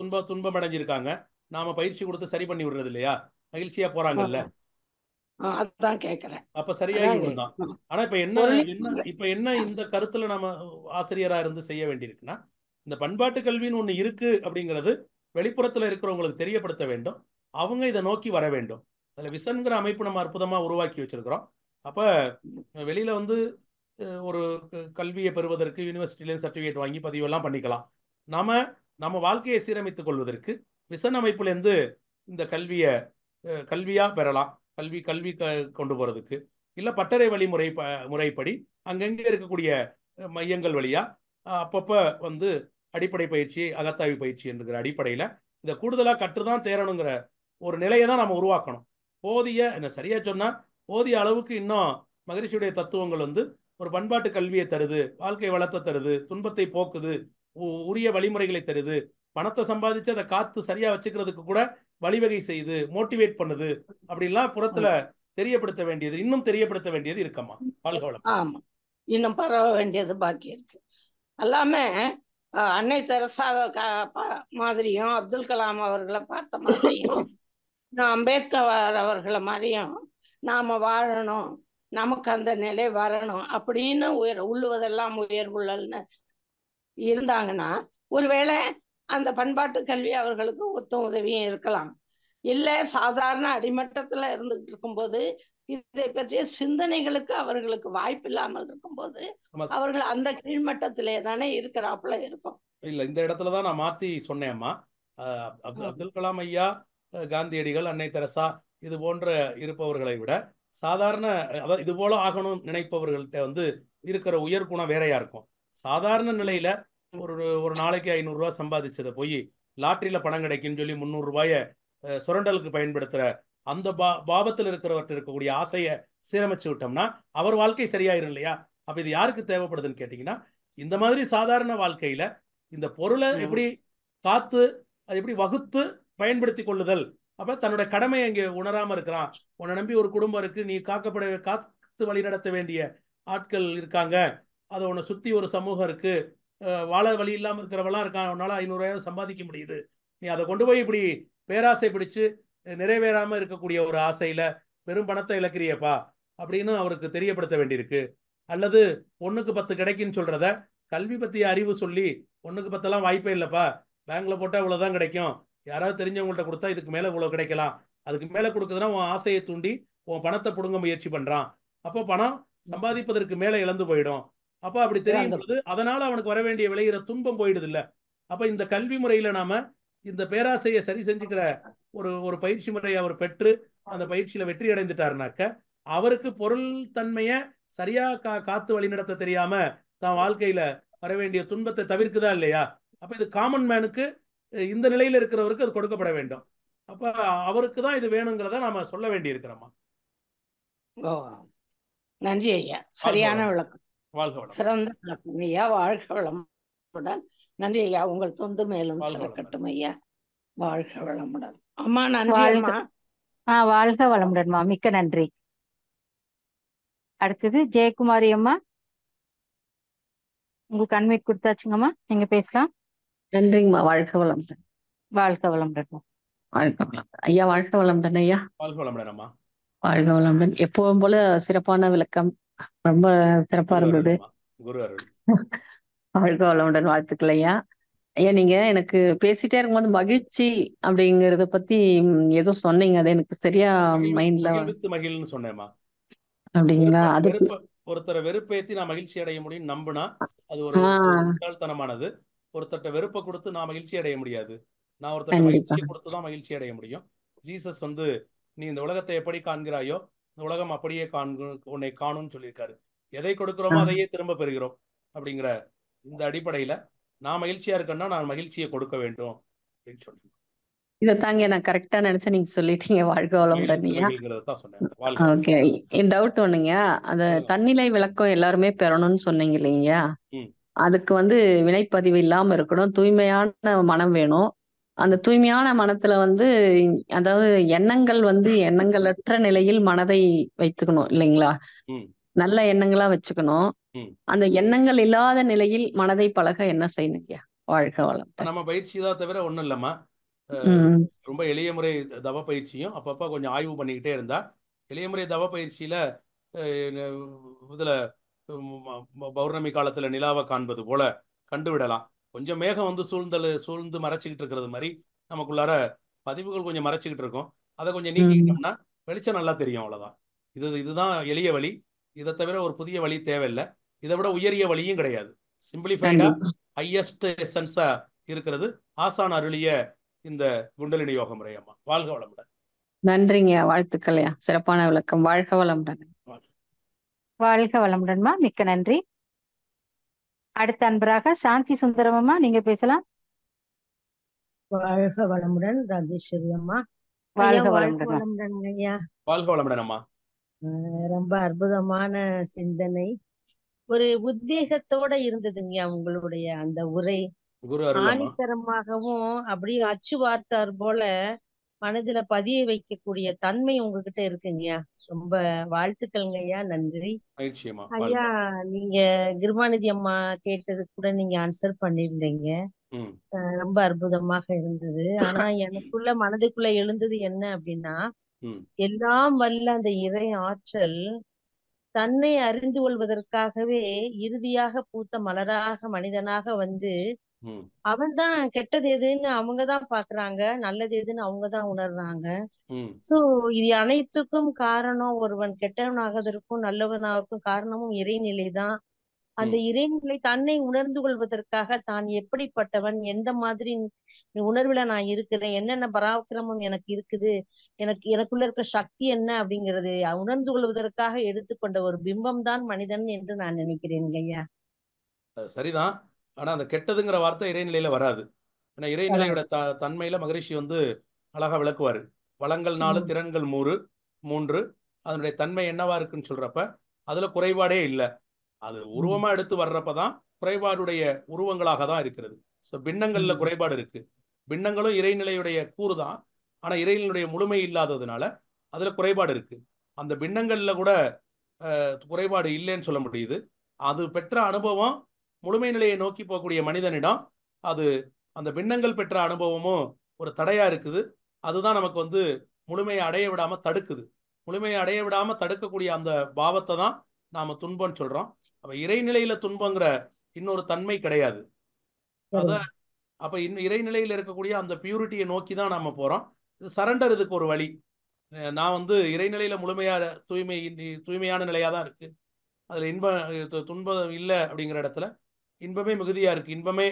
துன்ப துன்பம் அடைஞ்சிருக்காங்க நாம பயிற்சி கொடுத்து சரி பண்ணி விடுறது இல்லையா மகிழ்ச்சியா போறாங்கல்ல அதான் கேக்குறேன் அப்ப சரியாகி தான் ஆனா இப்ப என்ன என்ன இப்ப என்ன இந்த கருத்துல நாம ஆசிரியரா இருந்து செய்ய வேண்டியிருக்குன்னா இந்த பண்பாட்டு கல்வின்னு ஒண்ணு இருக்கு அப்படிங்கிறது வெளிப்புறத்தில் இருக்கிறவங்களுக்கு தெரியப்படுத்த வேண்டும் அவங்க இதை நோக்கி வர வேண்டும் அதில் விசன்கிற அமைப்பு நம்ம அற்புதமாக உருவாக்கி வச்சுருக்குறோம் அப்போ வெளியில் வந்து ஒரு கல்வியை பெறுவதற்கு யூனிவர்சிட்டிலேருந்து சர்டிஃபிகேட் வாங்கி பதிவெல்லாம் பண்ணிக்கலாம் நாம் நம்ம வாழ்க்கையை சீரமைத்துக் கொள்வதற்கு விசன் அமைப்புலேருந்து இந்த கல்வியை கல்வியாக பெறலாம் கல்வி கல்வி க கொண்டு போகிறதுக்கு இல்லை பட்டறை வழிமுறை ப முறைப்படி அங்கங்கே இருக்கக்கூடிய மையங்கள் வழியாக அப்பப்போ வந்து அடிப்படை பயிற்சி அகத்தாய்வு பயிற்சி என்கிற அடிப்படையில் இந்த கூடுதலாக கற்றுதான் தேரணுங்கிற ஒரு நிலையை தான் நம்ம உருவாக்கணும் போதிய என்ன சரியாக சொன்னால் போதிய அளவுக்கு இன்னும் மகிழ்ச்சியுடைய தத்துவங்கள் வந்து ஒரு பண்பாட்டு கல்வியை தருது வாழ்க்கை வளத்தை தருது துன்பத்தை போக்குது உரிய வழிமுறைகளை தருது பணத்தை சம்பாதிச்சு அதை காத்து சரியா வச்சுக்கிறதுக்கு கூட வழிவகை செய்து மோட்டிவேட் பண்ணுது அப்படின்லாம் புறத்துல தெரியப்படுத்த வேண்டியது இன்னும் தெரியப்படுத்த வேண்டியது இருக்கம்மா வாழ்க வளம் ஆமா இன்னும் பரவ வேண்டியது பாக்கி இருக்கு எல்லாமே அன்னை தெரசா மாதிரியும் அப்துல் கலாம் அவர்களை பார்த்த மாதிரியும் அம்பேத்கர் அவர்களை மாதிரியும் நாம வாழணும் நமக்கு அந்த நிலை வரணும் அப்படின்னு உயர் உள்ளுவதெல்லாம் உயர்வுள்ளல்னு இருந்தாங்கன்னா ஒருவேளை அந்த பண்பாட்டு கல்வி அவர்களுக்கு ஒத்த உதவியும் இருக்கலாம் இல்லை சாதாரண அடிமட்டத்துல இருந்துகிட்டு இருக்கும்போது இதை பற்றிய சிந்தனைகளுக்கு அவர்களுக்கு வாய்ப்பு இல்லாமல் போது அவர்கள் அந்த கீழ்மட்டத்திலே தானே இருக்கிறாப்புல இருக்கும் இல்ல இந்த இடத்துலதான் நான் மாத்தி சொன்னேம்மா அப்துல் கலாம் ஐயா காந்தியடிகள் அன்னை தெரசா இது போன்ற இருப்பவர்களை விட சாதாரண அதாவது இது போல ஆகணும் நினைப்பவர்கள்ட்ட வந்து இருக்கிற உயர் குணம் வேறையா இருக்கும் சாதாரண நிலையில ஒரு ஒரு நாளைக்கு ஐநூறு ரூபாய் சம்பாதிச்சதை போய் லாட்ரியில பணம் கிடைக்குன்னு சொல்லி முந்நூறு ரூபாய சுரண்டலுக்கு பயன்படுத்துற அந்த பா பாவத்தில் இருக்கிறவர்கிட்ட இருக்கக்கூடிய ஆசையை சீரமைச்சு விட்டோம்னா அவர் வாழ்க்கை சரியாயிரும் இல்லையா அப்போ இது யாருக்கு தேவைப்படுதுன்னு கேட்டிங்கன்னா இந்த மாதிரி சாதாரண வாழ்க்கையில இந்த பொருளை எப்படி காத்து அது எப்படி வகுத்து பயன்படுத்தி கொள்ளுதல் அப்போ தன்னோட கடமையை இங்கே உணராமல் இருக்கிறான் உன்னை நம்பி ஒரு குடும்பம் இருக்கு நீ காக்கப்பட காத்து வழிநடத்த வேண்டிய ஆட்கள் இருக்காங்க அதை உன்னை சுற்றி ஒரு சமூகம் இருக்கு வாழ வழி இல்லாமல் இருக்கிறவெல்லாம் இருக்கான் உன்னால் ஐநூறுரூவாயிரம் சம்பாதிக்க முடியுது நீ அதை கொண்டு போய் இப்படி பேராசை பிடிச்சு நிறைவேறாம இருக்கக்கூடிய ஒரு ஆசையில பெரும் பணத்தை இழக்கிறியப்பா அப்படின்னு அவருக்கு தெரியப்படுத்த வேண்டியிருக்கு அல்லது ஒன்றுக்கு பத்து கிடைக்குன்னு சொல்றத கல்வி பற்றிய அறிவு சொல்லி ஒன்றுக்கு பத்தெல்லாம் வாய்ப்பே இல்லைப்பா பேங்க்ல போட்டால் இவ்வளோதான் கிடைக்கும் யாராவது தெரிஞ்சவங்கள்ட்ட கொடுத்தா இதுக்கு மேலே இவ்வளோ கிடைக்கலாம் அதுக்கு மேலே கொடுக்குதுன்னா உன் ஆசையை தூண்டி உன் பணத்தை பிடுங்க முயற்சி பண்ணுறான் அப்போ பணம் சம்பாதிப்பதற்கு மேலே இழந்து போயிடும் அப்போ அப்படி தெரியும் போது அதனால அவனுக்கு வர வேண்டிய விளையிற துன்பம் போயிடுது இல்லை அப்போ இந்த கல்வி முறையில் நாம இந்த பேராசையை சரி செஞ்சுக்கிற ஒரு ஒரு பயிற்சி முறையை அவர் பெற்று அந்த பயிற்சியில வெற்றி அடைந்துட்டாருனாக்க அவருக்கு பொருள் தன்மைய சரியா கா காத்து வழிநடத்த தெரியாம தான் வாழ்க்கையில வர வேண்டிய துன்பத்தை தவிர்க்குதா இல்லையா அப்ப இது காமன் மேனுக்கு இந்த நிலையில இருக்கிறவருக்கு அது கொடுக்கப்பட வேண்டும் அப்ப அவருக்கு தான் இது வேணுங்கிறத நாம சொல்ல வேண்டி இருக்கிறோமா நன்றி ஐயா சரியான விளக்கம் சிறந்த விளக்கம் ஐயா வாழ்க நன்றி ஐயா உங்கள் தொண்டு மேலும் சிறக்கட்டும் ஐயா வாழ்க வளமுடன் அம்மா நன்றி ஆஹ் வாழ்க வளமுடன்மா மிக்க நன்றி அடுத்தது ஜெயக்குமாரி அம்மா உங்களுக்கு அன்மீட் கொடுத்தாச்சுங்கம்மா நீங்க பேசலாம் நன்றிங்கம்மா வாழ்க வளமுடன் வாழ்க வளமுடன் வாழ்க வளமுடன் ஐயா வாழ்க வளமுடன் ஐயா வாழ்க வளமுடன் அம்மா வாழ்க வளமுடன் எப்பவும் போல சிறப்பான விளக்கம் ரொம்ப சிறப்பா இருந்தது வாழ்க வளமுடன் வாழ்த்துக்கள் ஐயா ஐயா நீங்க எனக்கு பேசிட்டே இருக்கும்போது மகிழ்ச்சி அப்படிங்கறத பத்தி ஏதோ சொன்னீங்க அது எனக்கு சரியா மைண்ட்ல மகிழ்னு சொன்னேமா அப்படிங்களா அதுக்கு ஒருத்தரை வெறுப்பேத்தி நான் மகிழ்ச்சி அடைய முடியும் நம்புனா அது ஒரு தனமானது ஒருத்தட்ட வெறுப்பை கொடுத்து நான் மகிழ்ச்சி அடைய முடியாது நான் ஒருத்தர் மகிழ்ச்சியை கொடுத்துதான் மகிழ்ச்சி அடைய முடியும் ஜீசஸ் வந்து நீ இந்த உலகத்தை எப்படி காண்கிறாயோ இந்த உலகம் அப்படியே காண்கு உன்னை காணும்னு சொல்லியிருக்காரு எதை கொடுக்கிறோமோ அதையே திரும்ப பெறுகிறோம் அப்படிங்கிற இந்த அடிப்படையில் நான் மகிழ்ச்சியா இருக்கேன்னா நான் மகிழ்ச்சியை கொடுக்க வேண்டும் அப்படின்னு சொன்னேன் இதை தாங்க நான் கரெக்டா நினைச்சேன் நீங்க சொல்லிட்டீங்க வாழ்க்கை வளமுடன் ஓகே என் டவுட் ஒண்ணுங்க அந்த தன்னிலை விளக்கம் எல்லாருமே பெறணும்னு சொன்னீங்க இல்லைங்க அதுக்கு வந்து வினைப்பதிவு இல்லாம இருக்கணும் தூய்மையான மனம் வேணும் அந்த தூய்மையான மனத்துல வந்து அதாவது எண்ணங்கள் வந்து எண்ணங்களற்ற நிலையில் மனதை வைத்துக்கணும் இல்லைங்களா நல்ல எண்ணங்களா வச்சுக்கணும் அந்த எண்ணங்கள் இல்லாத நிலையில் மனதை பழக என்ன செய்யணும் வாழ்க வளம் நம்ம பயிற்சி தான் தவிர ஒண்ணும் இல்லம்மா ரொம்ப எளிய முறை தவ பயிற்சியும் அப்பப்ப கொஞ்சம் ஆய்வு பண்ணிக்கிட்டே இருந்தா எளிய முறை தவ பயிற்சியில இதுல பௌர்ணமி காலத்துல நிலாவை காண்பது போல கண்டுவிடலாம் கொஞ்சம் மேகம் வந்து சூழ்ந்தல் சூழ்ந்து மறைச்சிக்கிட்டு இருக்கிறது மாதிரி நமக்குள்ளார பதிவுகள் கொஞ்சம் மறைச்சிக்கிட்டு இருக்கும் அதை கொஞ்சம் நீக்கிக்கிட்டோம்னா வெளிச்சம் நல்லா தெரியும் அவ்வளோதான் இது இதுதான் எளிய வழி இதை தவிர ஒரு புதிய வழி தேவையில்லை இதை விட உயரிய வழியும் கிடையாது சிம்பிளிஃபைடா ஹையஸ்ட் எசன்ஸா இருக்கிறது ஆசான் அருளிய இந்த குண்டலினி யோக அம்மா வாழ்க வளமுடன் நன்றிங்க வாழ்த்துக்கள்யா சிறப்பான விளக்கம் வாழ்க வளமுடன் வாழ்க வளமுடன்மா மிக்க நன்றி அடுத்த அன்பராக சாந்தி சுந்தரமம்மா நீங்க பேசலாம் வாழ்க வளமுடன் ராஜேஸ்வரி அம்மா வாழ்க வளமுடன் ஐயா வாழ்க வளமுடன் அம்மா ரொம்ப அற்புதமான சிந்தனை ஒரு உத்வேகத்தோட இருந்ததுங்க உங்களுடைய அந்த உரை ஆணித்தரமாகவும் அப்படியே அச்சு வார்த்தார் போல மனதுல பதிய வைக்கக்கூடிய தன்மை உங்ககிட்ட இருக்குங்கய்யா ரொம்ப வாழ்த்துக்கள்ங்க ஐயா நன்றி ஐயா நீங்க கிருபாநிதி அம்மா கேட்டது கூட நீங்க ஆன்சர் பண்ணிருந்தீங்க ரொம்ப அற்புதமாக இருந்தது ஆனா எனக்குள்ள மனதுக்குள்ள எழுந்தது என்ன அப்படின்னா எல்லாம் வல்ல அந்த இறை ஆற்றல் தன்னை அறிந்து கொள்வதற்காகவே இறுதியாக பூத்த மலராக மனிதனாக வந்து அவன்தான் கெட்டது எதுன்னு அவங்கதான் பாக்குறாங்க நல்லது எதுன்னு அவங்கதான் உணர்றாங்க சோ இது அனைத்துக்கும் காரணம் ஒருவன் கெட்டவனாகதற்கும் நல்லவனாகவும் காரணமும் இறைநிலைதான் அந்த இறைநிலை தன்னை உணர்ந்து கொள்வதற்காக தான் எப்படிப்பட்டவன் எந்த மாதிரி உணர்வுல நான் இருக்கிறேன் என்னென்ன பராக்கிரமம் எனக்கு இருக்குது எனக்கு எனக்குள்ள இருக்க சக்தி என்ன அப்படிங்கிறது உணர்ந்து கொள்வதற்காக எடுத்துக்கொண்ட ஒரு பிம்பம் தான் மனிதன் என்று நான் நினைக்கிறேன் ஐயா சரிதான் ஆனா அந்த கெட்டதுங்கிற வார்த்தை இறைநிலையில வராது ஏன்னா இறைநிலையோட த தன்மையில மகரிஷி வந்து அழகா விளக்குவாரு வளங்கள் நாலு திறன்கள் மூறு மூன்று அதனுடைய தன்மை என்னவா இருக்குன்னு சொல்றப்ப அதுல குறைபாடே இல்லை அது உருவமா எடுத்து வர்றப்பதான் குறைபாடுடைய உருவங்களாக தான் இருக்கிறது ஸோ பின்னங்கள்ல குறைபாடு இருக்கு பின்னங்களும் இறைநிலையுடைய கூறு தான் ஆனா இறைநிலையுடைய முழுமை இல்லாததுனால அதுல குறைபாடு இருக்கு அந்த பின்னங்கள்ல கூட குறைபாடு இல்லைன்னு சொல்ல முடியுது அது பெற்ற அனுபவம் முழுமை நிலையை நோக்கி போகக்கூடிய மனிதனிடம் அது அந்த பின்னங்கள் பெற்ற அனுபவமும் ஒரு தடையா இருக்குது அதுதான் நமக்கு வந்து முழுமையை அடைய விடாம தடுக்குது முழுமையை அடைய விடாம தடுக்கக்கூடிய அந்த பாவத்தை தான் நாம துன்பம்னு சொல்றோம் அப்ப இறைநிலையில துன்பங்கிற இன்னொரு தன்மை கிடையாது அத அப்ப இன்னும் இறைநிலையில் இருக்கக்கூடிய அந்த பியூரிட்டியை நோக்கி தான் நாம போறோம் இது சரண்டர் இதுக்கு ஒரு வழி நான் வந்து இறைநிலையில முழுமையா தூய்மை தூய்மையான நிலையா தான் இருக்கு அதுல இன்ப துன்பம் இல்லை அப்படிங்கிற இடத்துல இன்பமே மிகுதியா இருக்கு இன்பமே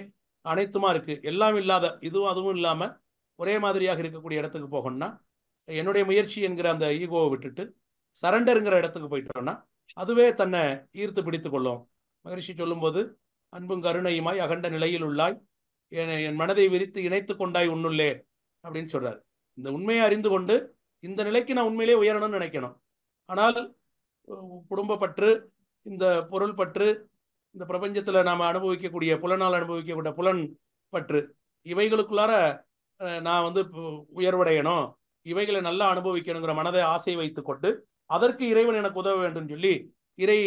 அனைத்துமா இருக்கு எல்லாம் இல்லாத இதுவும் அதுவும் இல்லாம ஒரே மாதிரியாக இருக்கக்கூடிய இடத்துக்கு போகணும்னா என்னுடைய முயற்சி என்கிற அந்த ஈகோவை விட்டுட்டு சரண்டருங்கிற இடத்துக்கு போயிட்டோம்னா அதுவே தன்னை ஈர்த்து பிடித்து கொள்ளும் மகரிஷி சொல்லும்போது அன்பும் கருணையுமாய் அகண்ட நிலையில் உள்ளாய் என் மனதை விரித்து இணைத்து கொண்டாய் உன்னுள்ளே அப்படின்னு சொல்றாரு இந்த உண்மையை அறிந்து கொண்டு இந்த நிலைக்கு நான் உண்மையிலே உயரணும்னு நினைக்கணும் ஆனால் குடும்ப பற்று இந்த பொருள் பற்று இந்த பிரபஞ்சத்தில் நாம் அனுபவிக்கக்கூடிய புலனால் அனுபவிக்கக்கூடிய புலன் பற்று இவைகளுக்குள்ளார நான் வந்து உயர்வடையணும் இவைகளை நல்லா அனுபவிக்கணுங்கிற மனதை ஆசை வைத்து கொண்டு அதற்கு இறைவன் எனக்கு உதவ வேண்டும் சொல்லி இறை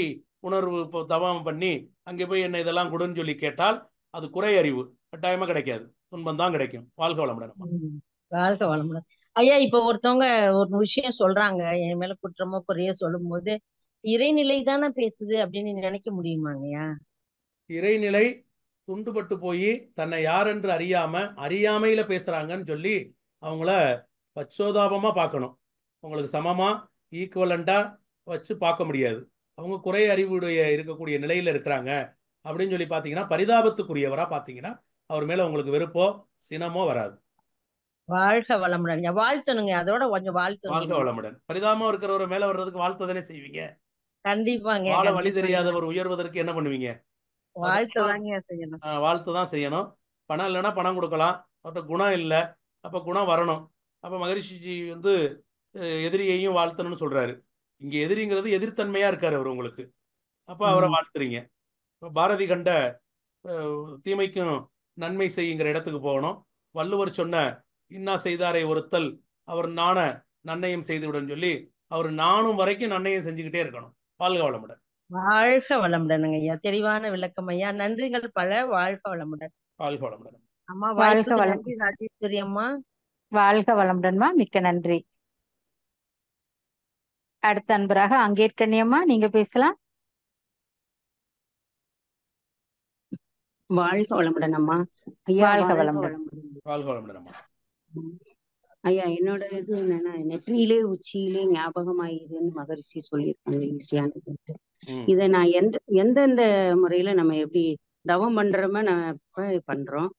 உணர்வு இப்போ தவம் பண்ணி அங்கே போய் என்ன இதெல்லாம் கொடுன்னு சொல்லி கேட்டால் அது குறை அறிவு கட்டாயமா கிடைக்காது துன்பம் தான் கிடைக்கும் வாழ்க வளமுடன் வாழ்க வளமுடன் ஐயா இப்ப ஒருத்தவங்க ஒரு விஷயம் சொல்றாங்க என் மேல குற்றமோ குறைய சொல்லும் போது இறைநிலை தானே பேசுது அப்படின்னு நினைக்க முடியுமாங்கய்யா இறைநிலை துண்டுபட்டு போய் தன்னை யார் என்று அறியாம அறியாமையில பேசுறாங்கன்னு சொல்லி அவங்கள பச்சோதாபமா பார்க்கணும் உங்களுக்கு சமமா ஈக்குவலண்ட்டாக வச்சு பார்க்க முடியாது அவங்க குறை அறிவுடைய இருக்கக்கூடிய நிலையில் இருக்கிறாங்க அப்படின்னு சொல்லி பார்த்தீங்கன்னா பரிதாபத்துக்குரியவராக பார்த்தீங்கன்னா அவர் மேலே உங்களுக்கு வெறுப்போ சினமோ வராது வாழ்க வளமுடன் வாழ்த்தணுங்க அதோட கொஞ்சம் வாழ்த்து வாழ்க வளமுடன் பரிதாபம் இருக்கிறவர் மேல வர்றதுக்கு வாழ்த்து தானே செய்வீங்க கண்டிப்பாங்க வாழ வழி தெரியாதவர் உயர்வதற்கு என்ன பண்ணுவீங்க வாழ்த்து தான் செய்யணும் பணம் இல்லைன்னா பணம் கொடுக்கலாம் அவர்கிட்ட குணம் இல்லை அப்போ குணம் வரணும் அப்போ மகரிஷிஜி வந்து எதிரியையும் வாழ்த்தணும்னு சொல்றாரு இங்க எதிரிங்கிறது எதிர்த்தன்மையா இருக்காரு அவர் உங்களுக்கு அப்ப அவரை வாழ்த்துறீங்க பாரதி கண்ட தீமைக்கும் நன்மை செய்யுங்கிற இடத்துக்கு போகணும் வள்ளுவர் சொன்ன இன்னா செய்தாரை ஒருத்தல் அவர் நாண நன்னையும் செய்துவிடும் சொல்லி அவர் நானும் வரைக்கும் நன்னையும் செஞ்சுக்கிட்டே இருக்கணும் வாழ்க வளமுடன் வாழ்க வளமுடன் ஐயா தெளிவான விளக்கம் ஐயா நன்றிகள் பல வாழ்க வளமுடன் வாழ்க வளமுடன் அம்மா வாழ்க வளம் ராஜேஸ்வரி அம்மா வாழ்க வளமுடன்மா மிக்க நன்றி அடுத்த அன்பராக அங்கேற்கண்ணியம்மா நீங்க பேசலாம் வாழ்க வளமுடன் அம்மா ஐயா வாழ்க வளமுடன் வாழ்க வளமுடன் ஐயா என்னோட இது என்னன்னா நெற்றியிலே உச்சியிலே ஞாபகமாயிருன்னு மகரிஷி சொல்லியிருக்காங்க ஈஸியானது இதை நான் எந்த எந்தெந்த முறையில நம்ம எப்படி தவம் பண்றோமோ நம்ம பண்றோம்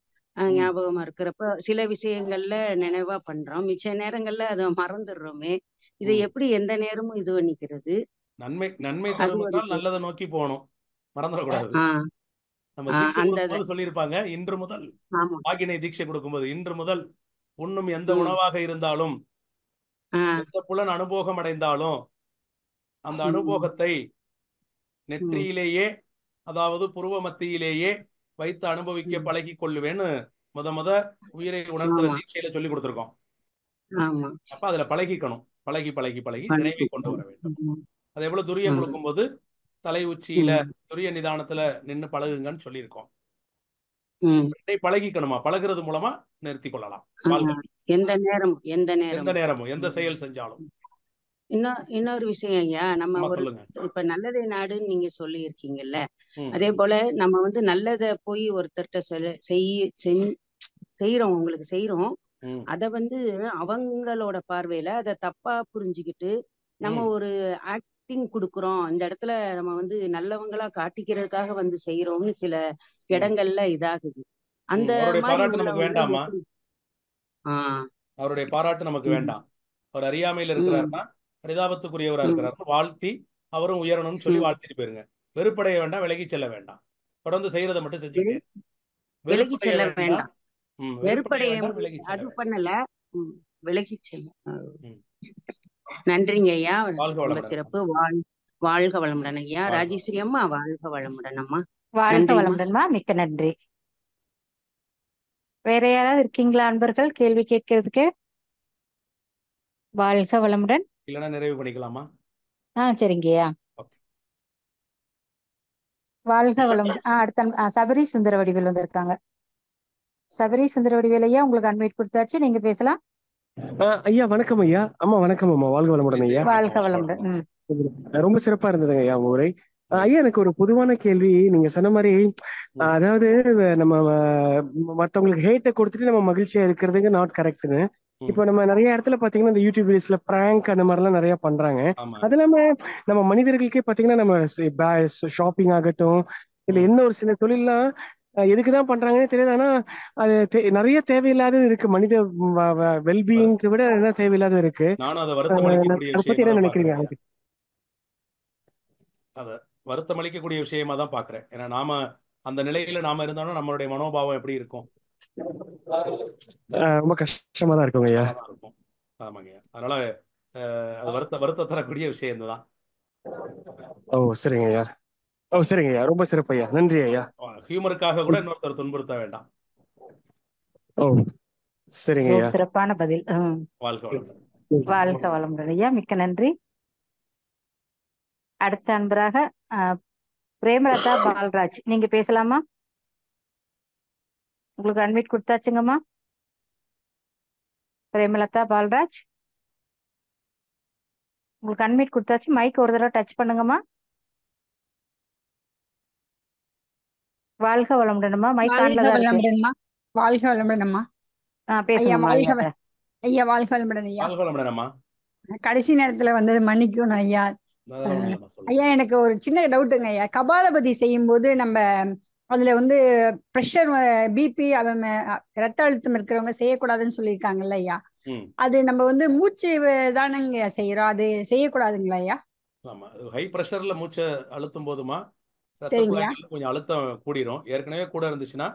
ஞாபகமா இருக்கிறப்ப சில விஷயங்கள்ல நினைவா பண்றோம் மிச்ச நேரங்கள்ல அதை மறந்துடுறோமே இதை எப்படி எந்த நேரமும் இது பண்ணிக்கிறது நன்மை நன்மை தருவதால் நல்லதை நோக்கி போனோம் மறந்துடக்கூடாது நம்ம சொல்லியிருப்பாங்க இன்று முதல் ஆகினை தீட்சை கொடுக்கும்போது இன்று முதல் உண்ணும் எந்த உணவாக இருந்தாலும் எந்த புலன் அனுபோகம் அடைந்தாலும் அந்த அனுபோகத்தை நெற்றியிலேயே அதாவது புருவ மத்தியிலேயே வைத்து அனுபவிக்க பழகி கொள்ளுவேன்னு முத முத உயிரை உணர்த்துற தீட்சையில சொல்லி கொடுத்துருக்கோம் அப்ப அதுல பழகிக்கணும் பழகி பழகி பழகி நினைவை கொண்டு வர வேண்டும் அதே போல கொடுக்கும் போது தலை உச்சியில துரிய நிதானத்துல நின்னு பழகுங்கன்னு சொல்லியிருக்கோம் பழகிக்கணுமா பழகிறது மூலமா நிறுத்தி கொள்ளலாம் எந்த நேரமும் எந்த நேரமும் எந்த செயல் செஞ்சாலும் இன்னும் இன்னொரு விஷயம் ஐயா நம்ம ஒரு இப்ப நல்லதே நாடுன்னு நீங்க சொல்லி இருக்கீங்கல்ல அதே போல நம்ம வந்து நல்லத போய் ஒருத்தர்கிட்ட சொல்ல செய் செய்யறோம் உங்களுக்கு செய்யறோம் அத வந்து அவங்களோட பார்வையில அத தப்பா புரிஞ்சுக்கிட்டு நம்ம ஒரு ஆக்டிங் கொடுக்குறோம் இந்த இடத்துல நம்ம வந்து நல்லவங்களா காட்டிக்கிறதுக்காக வந்து செய்யறோம்னு சில இடங்கள்ல இதாகுது அந்த பாராட்டு அவருடைய பாராட்டு நமக்கு வேண்டாம் அவர் அறியாமையில இருக்கிறாருன்னா பரிதாபத்துக்குரியவரா இருக்கிறார் வாழ்த்தி அவரும் உயரணும்னு சொல்லி வாழ்த்திட்டு போயிருங்க வெறுப்படைய வேண்டாம் விலகி செல்ல வேண்டாம் தொடர்ந்து செய்யறதை மட்டும் செஞ்சுட்டு விலகி செல்ல வேண்டாம் வெறுப்படைய விலகி செல்ல நன்றிங்க ஐயா ரொம்ப சிறப்பு வாழ்க வளமுடன் ஐயா ராஜேஸ்வரி அம்மா வாழ்க வளமுடன் அம்மா வாழ்க வளமுடன்மா மிக்க நன்றி வேற யாராவது இருக்கீங்களா அன்பர்கள் கேள்வி கேட்கறதுக்கு வாழ்க வளமுடன் இல்லைன்னா நிறைவு பண்ணிக்கலாமா ஆ சரிங்கய்யா வாழ்க வளம் அடுத்த சபரி சுந்தர வடிவேல் வந்திருக்காங்க சபரி சுந்தர ஐயா உங்களுக்கு அன்மீட் கொடுத்தாச்சு நீங்க பேசலாம் ஐயா வணக்கம் ஐயா அம்மா வணக்கம் அம்மா வாழ்க வளமுடன் ஐயா வாழ்க வளமுடன் ரொம்ப சிறப்பா இருந்ததுங்க ஐயா உங்க உரை ஐயா எனக்கு ஒரு பொதுவான கேள்வி நீங்க சொன்ன மாதிரி அதாவது நம்ம மத்தவங்களுக்கு ஹேட்டை கொடுத்துட்டு நம்ம மகிழ்ச்சியா இருக்கிறதுங்க நாட் கரெக்ட்னு இப்போ நம்ம நிறைய இடத்துல பாத்தீங்கன்னா இந்த யூடியூப் வீடியோஸ்ல பிராங்க் அந்த மாதிரி எல்லாம் நிறைய பண்றாங்க அது இல்லாம நம்ம மனிதர்களுக்கே பாத்தீங்கன்னா நம்ம ஷாப்பிங் ஆகட்டும் இல்ல என்ன ஒரு சில தொழில் எல்லாம் எதுக்குதான் பண்றாங்கன்னு தெரியாது ஆனா அது நிறைய தேவையில்லாதது இருக்கு மனித வெல்பீயிங்க்கு விட என்ன தேவையில்லாத இருக்கு என்ன நினைக்கிறீங்க அத வருத்தம் அளிக்கக்கூடிய விஷயமா தான் பாக்குறேன் ஏன்னா நாம அந்த நிலையில நாம இருந்தாலும் நம்மளுடைய மனோபாவம் எப்படி இருக்கும் ரொம்ப கஷ்டமா தான் இருக்குங்க ஐயா இருக்கும் ஆமாங்க அதனால அது வருத்த வருத்த தரக்கூடிய விஷயம் தான் ஓ சரிங்க ஐயா ஓ சரிங்க ஐயா ரொம்ப சிறப்பு ஐயா நன்றி ஐயா ஹியூமருக்காக கூட இன்னொருத்தர் துன்புறுத்த வேண்டாம் ஓ சரிங்க ஐயா சிறப்பான பதில் ஹம். வாழ்க வளமுடன் வாழ்க வளமுடன் ஐயா மிக்க நன்றி அடுத்த அன்பராக அஹ், பிரேமலதா பால்ராஜ் நீங்க பேசலாமா உங்களுக்கு அன்மீட் கொடுத்தாச்சுங்கம்மா பிரேமலதா பால்ராஜ் உங்களுக்கு அன்மீட் கொடுத்தாச்சு மைக் ஒரு தடவை டச் பண்ணுங்கம்மா வாழ்க வளமுடனம்மா மைக் வாழ்க வளமுடனம்மா ஆ பேசுங்க ஐயா வாழ்க வளமுடன் ஐயா வாழ்க வளமுடனம்மா கடைசி நேரத்துல வந்தது மன்னிக்கணும் ஐயா ஐயா எனக்கு ஒரு சின்ன டவுட்டுங்க ஐயா கபாலபதி செய்யும் போது நம்ம அதுல வந்து பிரஷர் பிபி ரத்த அழுத்தம் இருக்கிறவங்க செய்யக்கூடாதுன்னு சொல்லியிருக்காங்கல்ல ஐயா அது நம்ம வந்து மூச்சு தானங்க செய்யறோம் அது செய்யக்கூடாதுங்களா ஐயா ஆமா ஹை பிரஷர்ல மூச்சு அழுத்தும் போதுமா கொஞ்சம் அழுத்தம் கூடிரும் ஏற்கனவே கூட இருந்துச்சுன்னா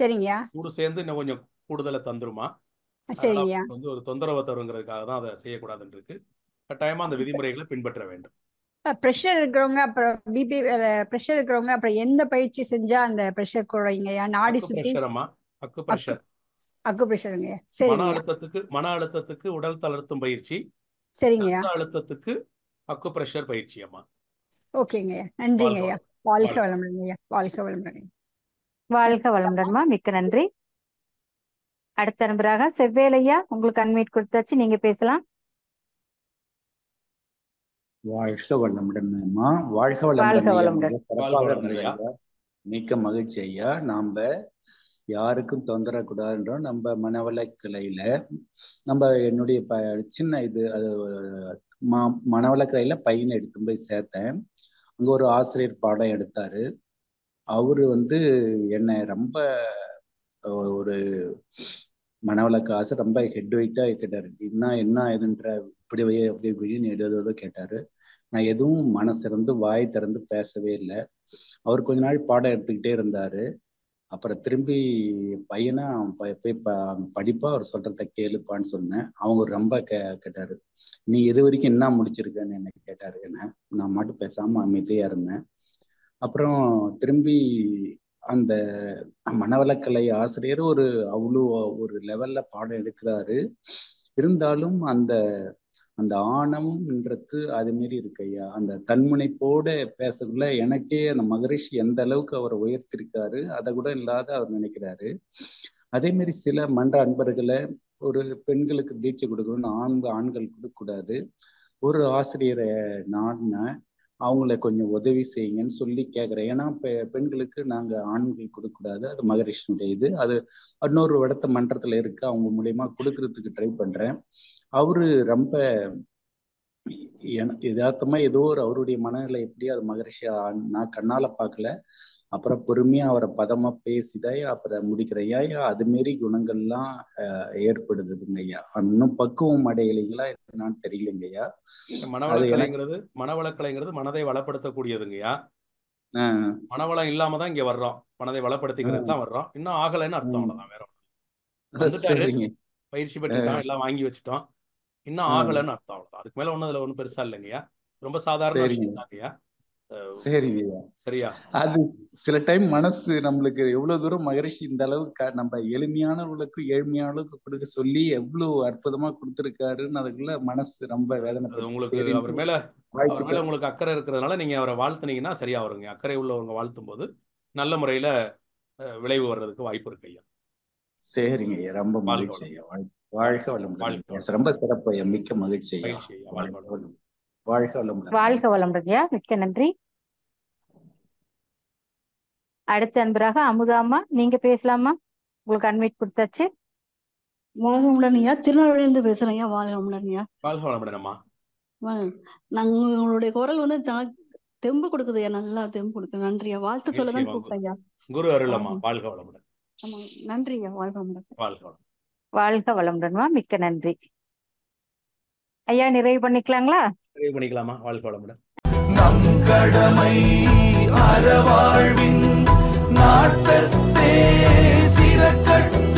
சரிங்கய்யா கூடு சேர்ந்து இன்னும் கொஞ்சம் கூடுதலை தந்துருமா சரிங்கய்யா வந்து ஒரு தொந்தரவை தருங்கிறதுக்காக தான் அதை செய்யக்கூடாதுன்னு இருக்கு கட்டாயமா அந்த விதிமுறைகளை பின்பற்ற வேண்டும் ப்ரெஷர் இருக்கிறவங்க அப்புறம் பிபி ப்ரெஷர் இருக்கிறவங்க அப்புறம் எந்த பயிற்சி செஞ்சா அந்த ப்ரெஷர் குறையுங்க நாடி சுத்தி அக்கு ப்ரெஷர் அக்கு ப்ரெஷருங்க சரி மன அழுத்தத்துக்கு மன அழுத்தத்துக்கு உடல் தளர்த்தும் பயிற்சி சரிங்க அழுத்தத்துக்கு அக்கு ப்ரெஷர் பயிற்சி அம்மா ஓகேங்க நன்றிங்க வாழ்க வளமுடன் வாழ்க வளமுடன் வாழ்க வளமுடன்மா மிக்க நன்றி அடுத்த நம்பராக செவ்வேலையா உங்களுக்கு அன்மீட் கொடுத்தாச்சு நீங்க பேசலாம் வாழ்க வளமுடன்மா வாழ்க வளமுடன் மிக்க மகிழ்ச்சி ஐயா நாம யாருக்கும் தொந்தரவு கூடாதுன்றோம் நம்ம மனவளக்கலையில நம்ம என்னுடைய ப சின்ன இது அது மனவளக்கலையில பையனை எடுத்து போய் சேர்த்தேன் அங்க ஒரு ஆசிரியர் பாடம் எடுத்தாரு அவரு வந்து என்னை ரொம்ப ஒரு மனவளக்கு ஆசை ரொம்ப ஹெட் வெயிட்டா இருக்கிட்டாரு என்ன என்ன இதுன்ற இப்படி அப்படி இப்படின்னு எது ஏதோ கேட்டாரு நான் எதுவும் மனசிறந்து வாய் திறந்து பேசவே இல்லை அவர் கொஞ்ச நாள் பாடம் எடுத்துக்கிட்டே இருந்தாரு அப்புறம் திரும்பி பையனை போய் படிப்பா அவர் சொல்றத கேளுப்பான்னு சொன்னேன் அவங்க ரொம்ப கே கேட்டாரு நீ இது வரைக்கும் என்ன முடிச்சிருக்கன்னு என்ன கேட்டாரு என்ன நான் மட்டும் பேசாம அமைதியா இருந்தேன் அப்புறம் திரும்பி அந்த மனவளக்கலை ஆசிரியர் ஒரு அவ்வளோ ஒரு லெவல்ல பாடம் எடுக்கிறாரு இருந்தாலும் அந்த அந்த ஆணம்ன்றது அது மாரி இருக்கு ஐயா அந்த தன்முனைப்போட பேசக்குள்ள எனக்கே அந்த மகரிஷி எந்த அளவுக்கு அவரை உயர்த்திருக்காரு அதை கூட இல்லாத அவர் நினைக்கிறாரு அதே மாதிரி சில மன்ற அன்பர்களை ஒரு பெண்களுக்கு தீட்சை கொடுக்கணும்னு ஆண்கள் ஆண்கள் கொடுக்கக்கூடாது ஒரு ஆசிரியரை நாடின அவங்கள கொஞ்சம் உதவி செய்யுங்கன்னு சொல்லி கேட்குறேன் ஏன்னா பெ பெண்களுக்கு நாங்கள் ஆண்கள் கொடுக்கக்கூடாது அது மகரிஷனுடைய இது அது இன்னொரு இடத்த மன்றத்தில் இருக்கு அவங்க மூலயமா கொடுக்கறதுக்கு ட்ரை பண்ணுறேன் அவரு ரொம்ப யதார்த்தமா ஏதோ ஒரு அவருடைய மனநிலை எப்படி அது மகரிஷி நான் கண்ணால பாக்கல அப்புறம் பொறுமையா அவரை பதமா பேசிதான் அப்புறம் முடிக்கிறையா ஐயா அது மாரி குணங்கள்லாம் ஏற்படுதுங்க ஐயா இன்னும் பக்குவம் அடையலைங்களா என்னன்னு தெரியலங்க ஐயா மனவளக்கலைங்கிறது மனவளக்கலைங்கிறது மனதை வளப்படுத்தக்கூடியதுங்கய்யா மனவளம் இல்லாம தான் இங்க வர்றோம் மனதை வளப்படுத்திக்கிறது தான் வர்றோம் இன்னும் ஆகலைன்னு அர்த்தம் அவ்வளவுதான் வேற பயிற்சி பெற்றுட்டோம் எல்லாம் வாங்கி வச்சுட்டோம் இன்னும் ஆகலன்னு அர்த்தம் அவ்வளவுதான் அதுக்கு மேல ஒன்றும் அதுல ஒன்றும் பெருசா இல்லைங்கய்யா ரொம்ப சாதாரண விஷயம் சரி சரியா அது சில டைம் மனசு நம்மளுக்கு எவ்வளவு தூரம் மகரிஷி இந்த அளவுக்கு நம்ம எளிமையானவர்களுக்கு ஏழ்மையானவர்களுக்கு கொடுக்க சொல்லி எவ்வளவு அற்புதமா கொடுத்துருக்காருன்னு அதுக்குள்ள மனசு ரொம்ப வேதனை உங்களுக்கு அவர் மேல அவர் மேல உங்களுக்கு அக்கறை இருக்கிறதுனால நீங்க அவரை வாழ்த்துனீங்கன்னா சரியா வருங்க அக்கறை உள்ளவங்க வாழ்த்தும் போது நல்ல முறையில விளைவு வர்றதுக்கு வாய்ப்பு இருக்கு ஐயா சரிங்க ரொம்ப மகிழ்ச்சி ஐயா வாழ்க வளமுடன் ரொம்ப சிறப்பு மிக்க மகிழ்ச்சி வாழ்க வளமுடன் வாழ்க வளமுடன் மிக்க நன்றி அடுத்த அன்பராக அமுதாமா நீங்க பேசலாமா உங்களுக்கு அன்வைட் கொடுத்தாச்சு வாழ்க வளமுடன்யா திருநெல்வேலியில இருந்து பேசுறேங்க வாழ்க வாழ்க நாங்க உங்களுடைய குரல் வந்து தெம்பு கொடுக்குது நல்லா தெம்பு கொடுக்குது நன்றியா வாழ்த்து சொல்லதான் கூப்பிட்டேன் குரு வாழ்க வளமுடன் ஆமா வாழ்க வளமுடன் வாழ்க வளமுடன் வாழ்க வளமுடன்மா மிக்க நன்றி ஐயா நிறைவு பண்ணிக்கலாங்களா நிறைவு பண்ணிக்கலாமா வாழ்க வளமுடன் நம் கடமை அறவாழ்வின் நாட்டத்தே சில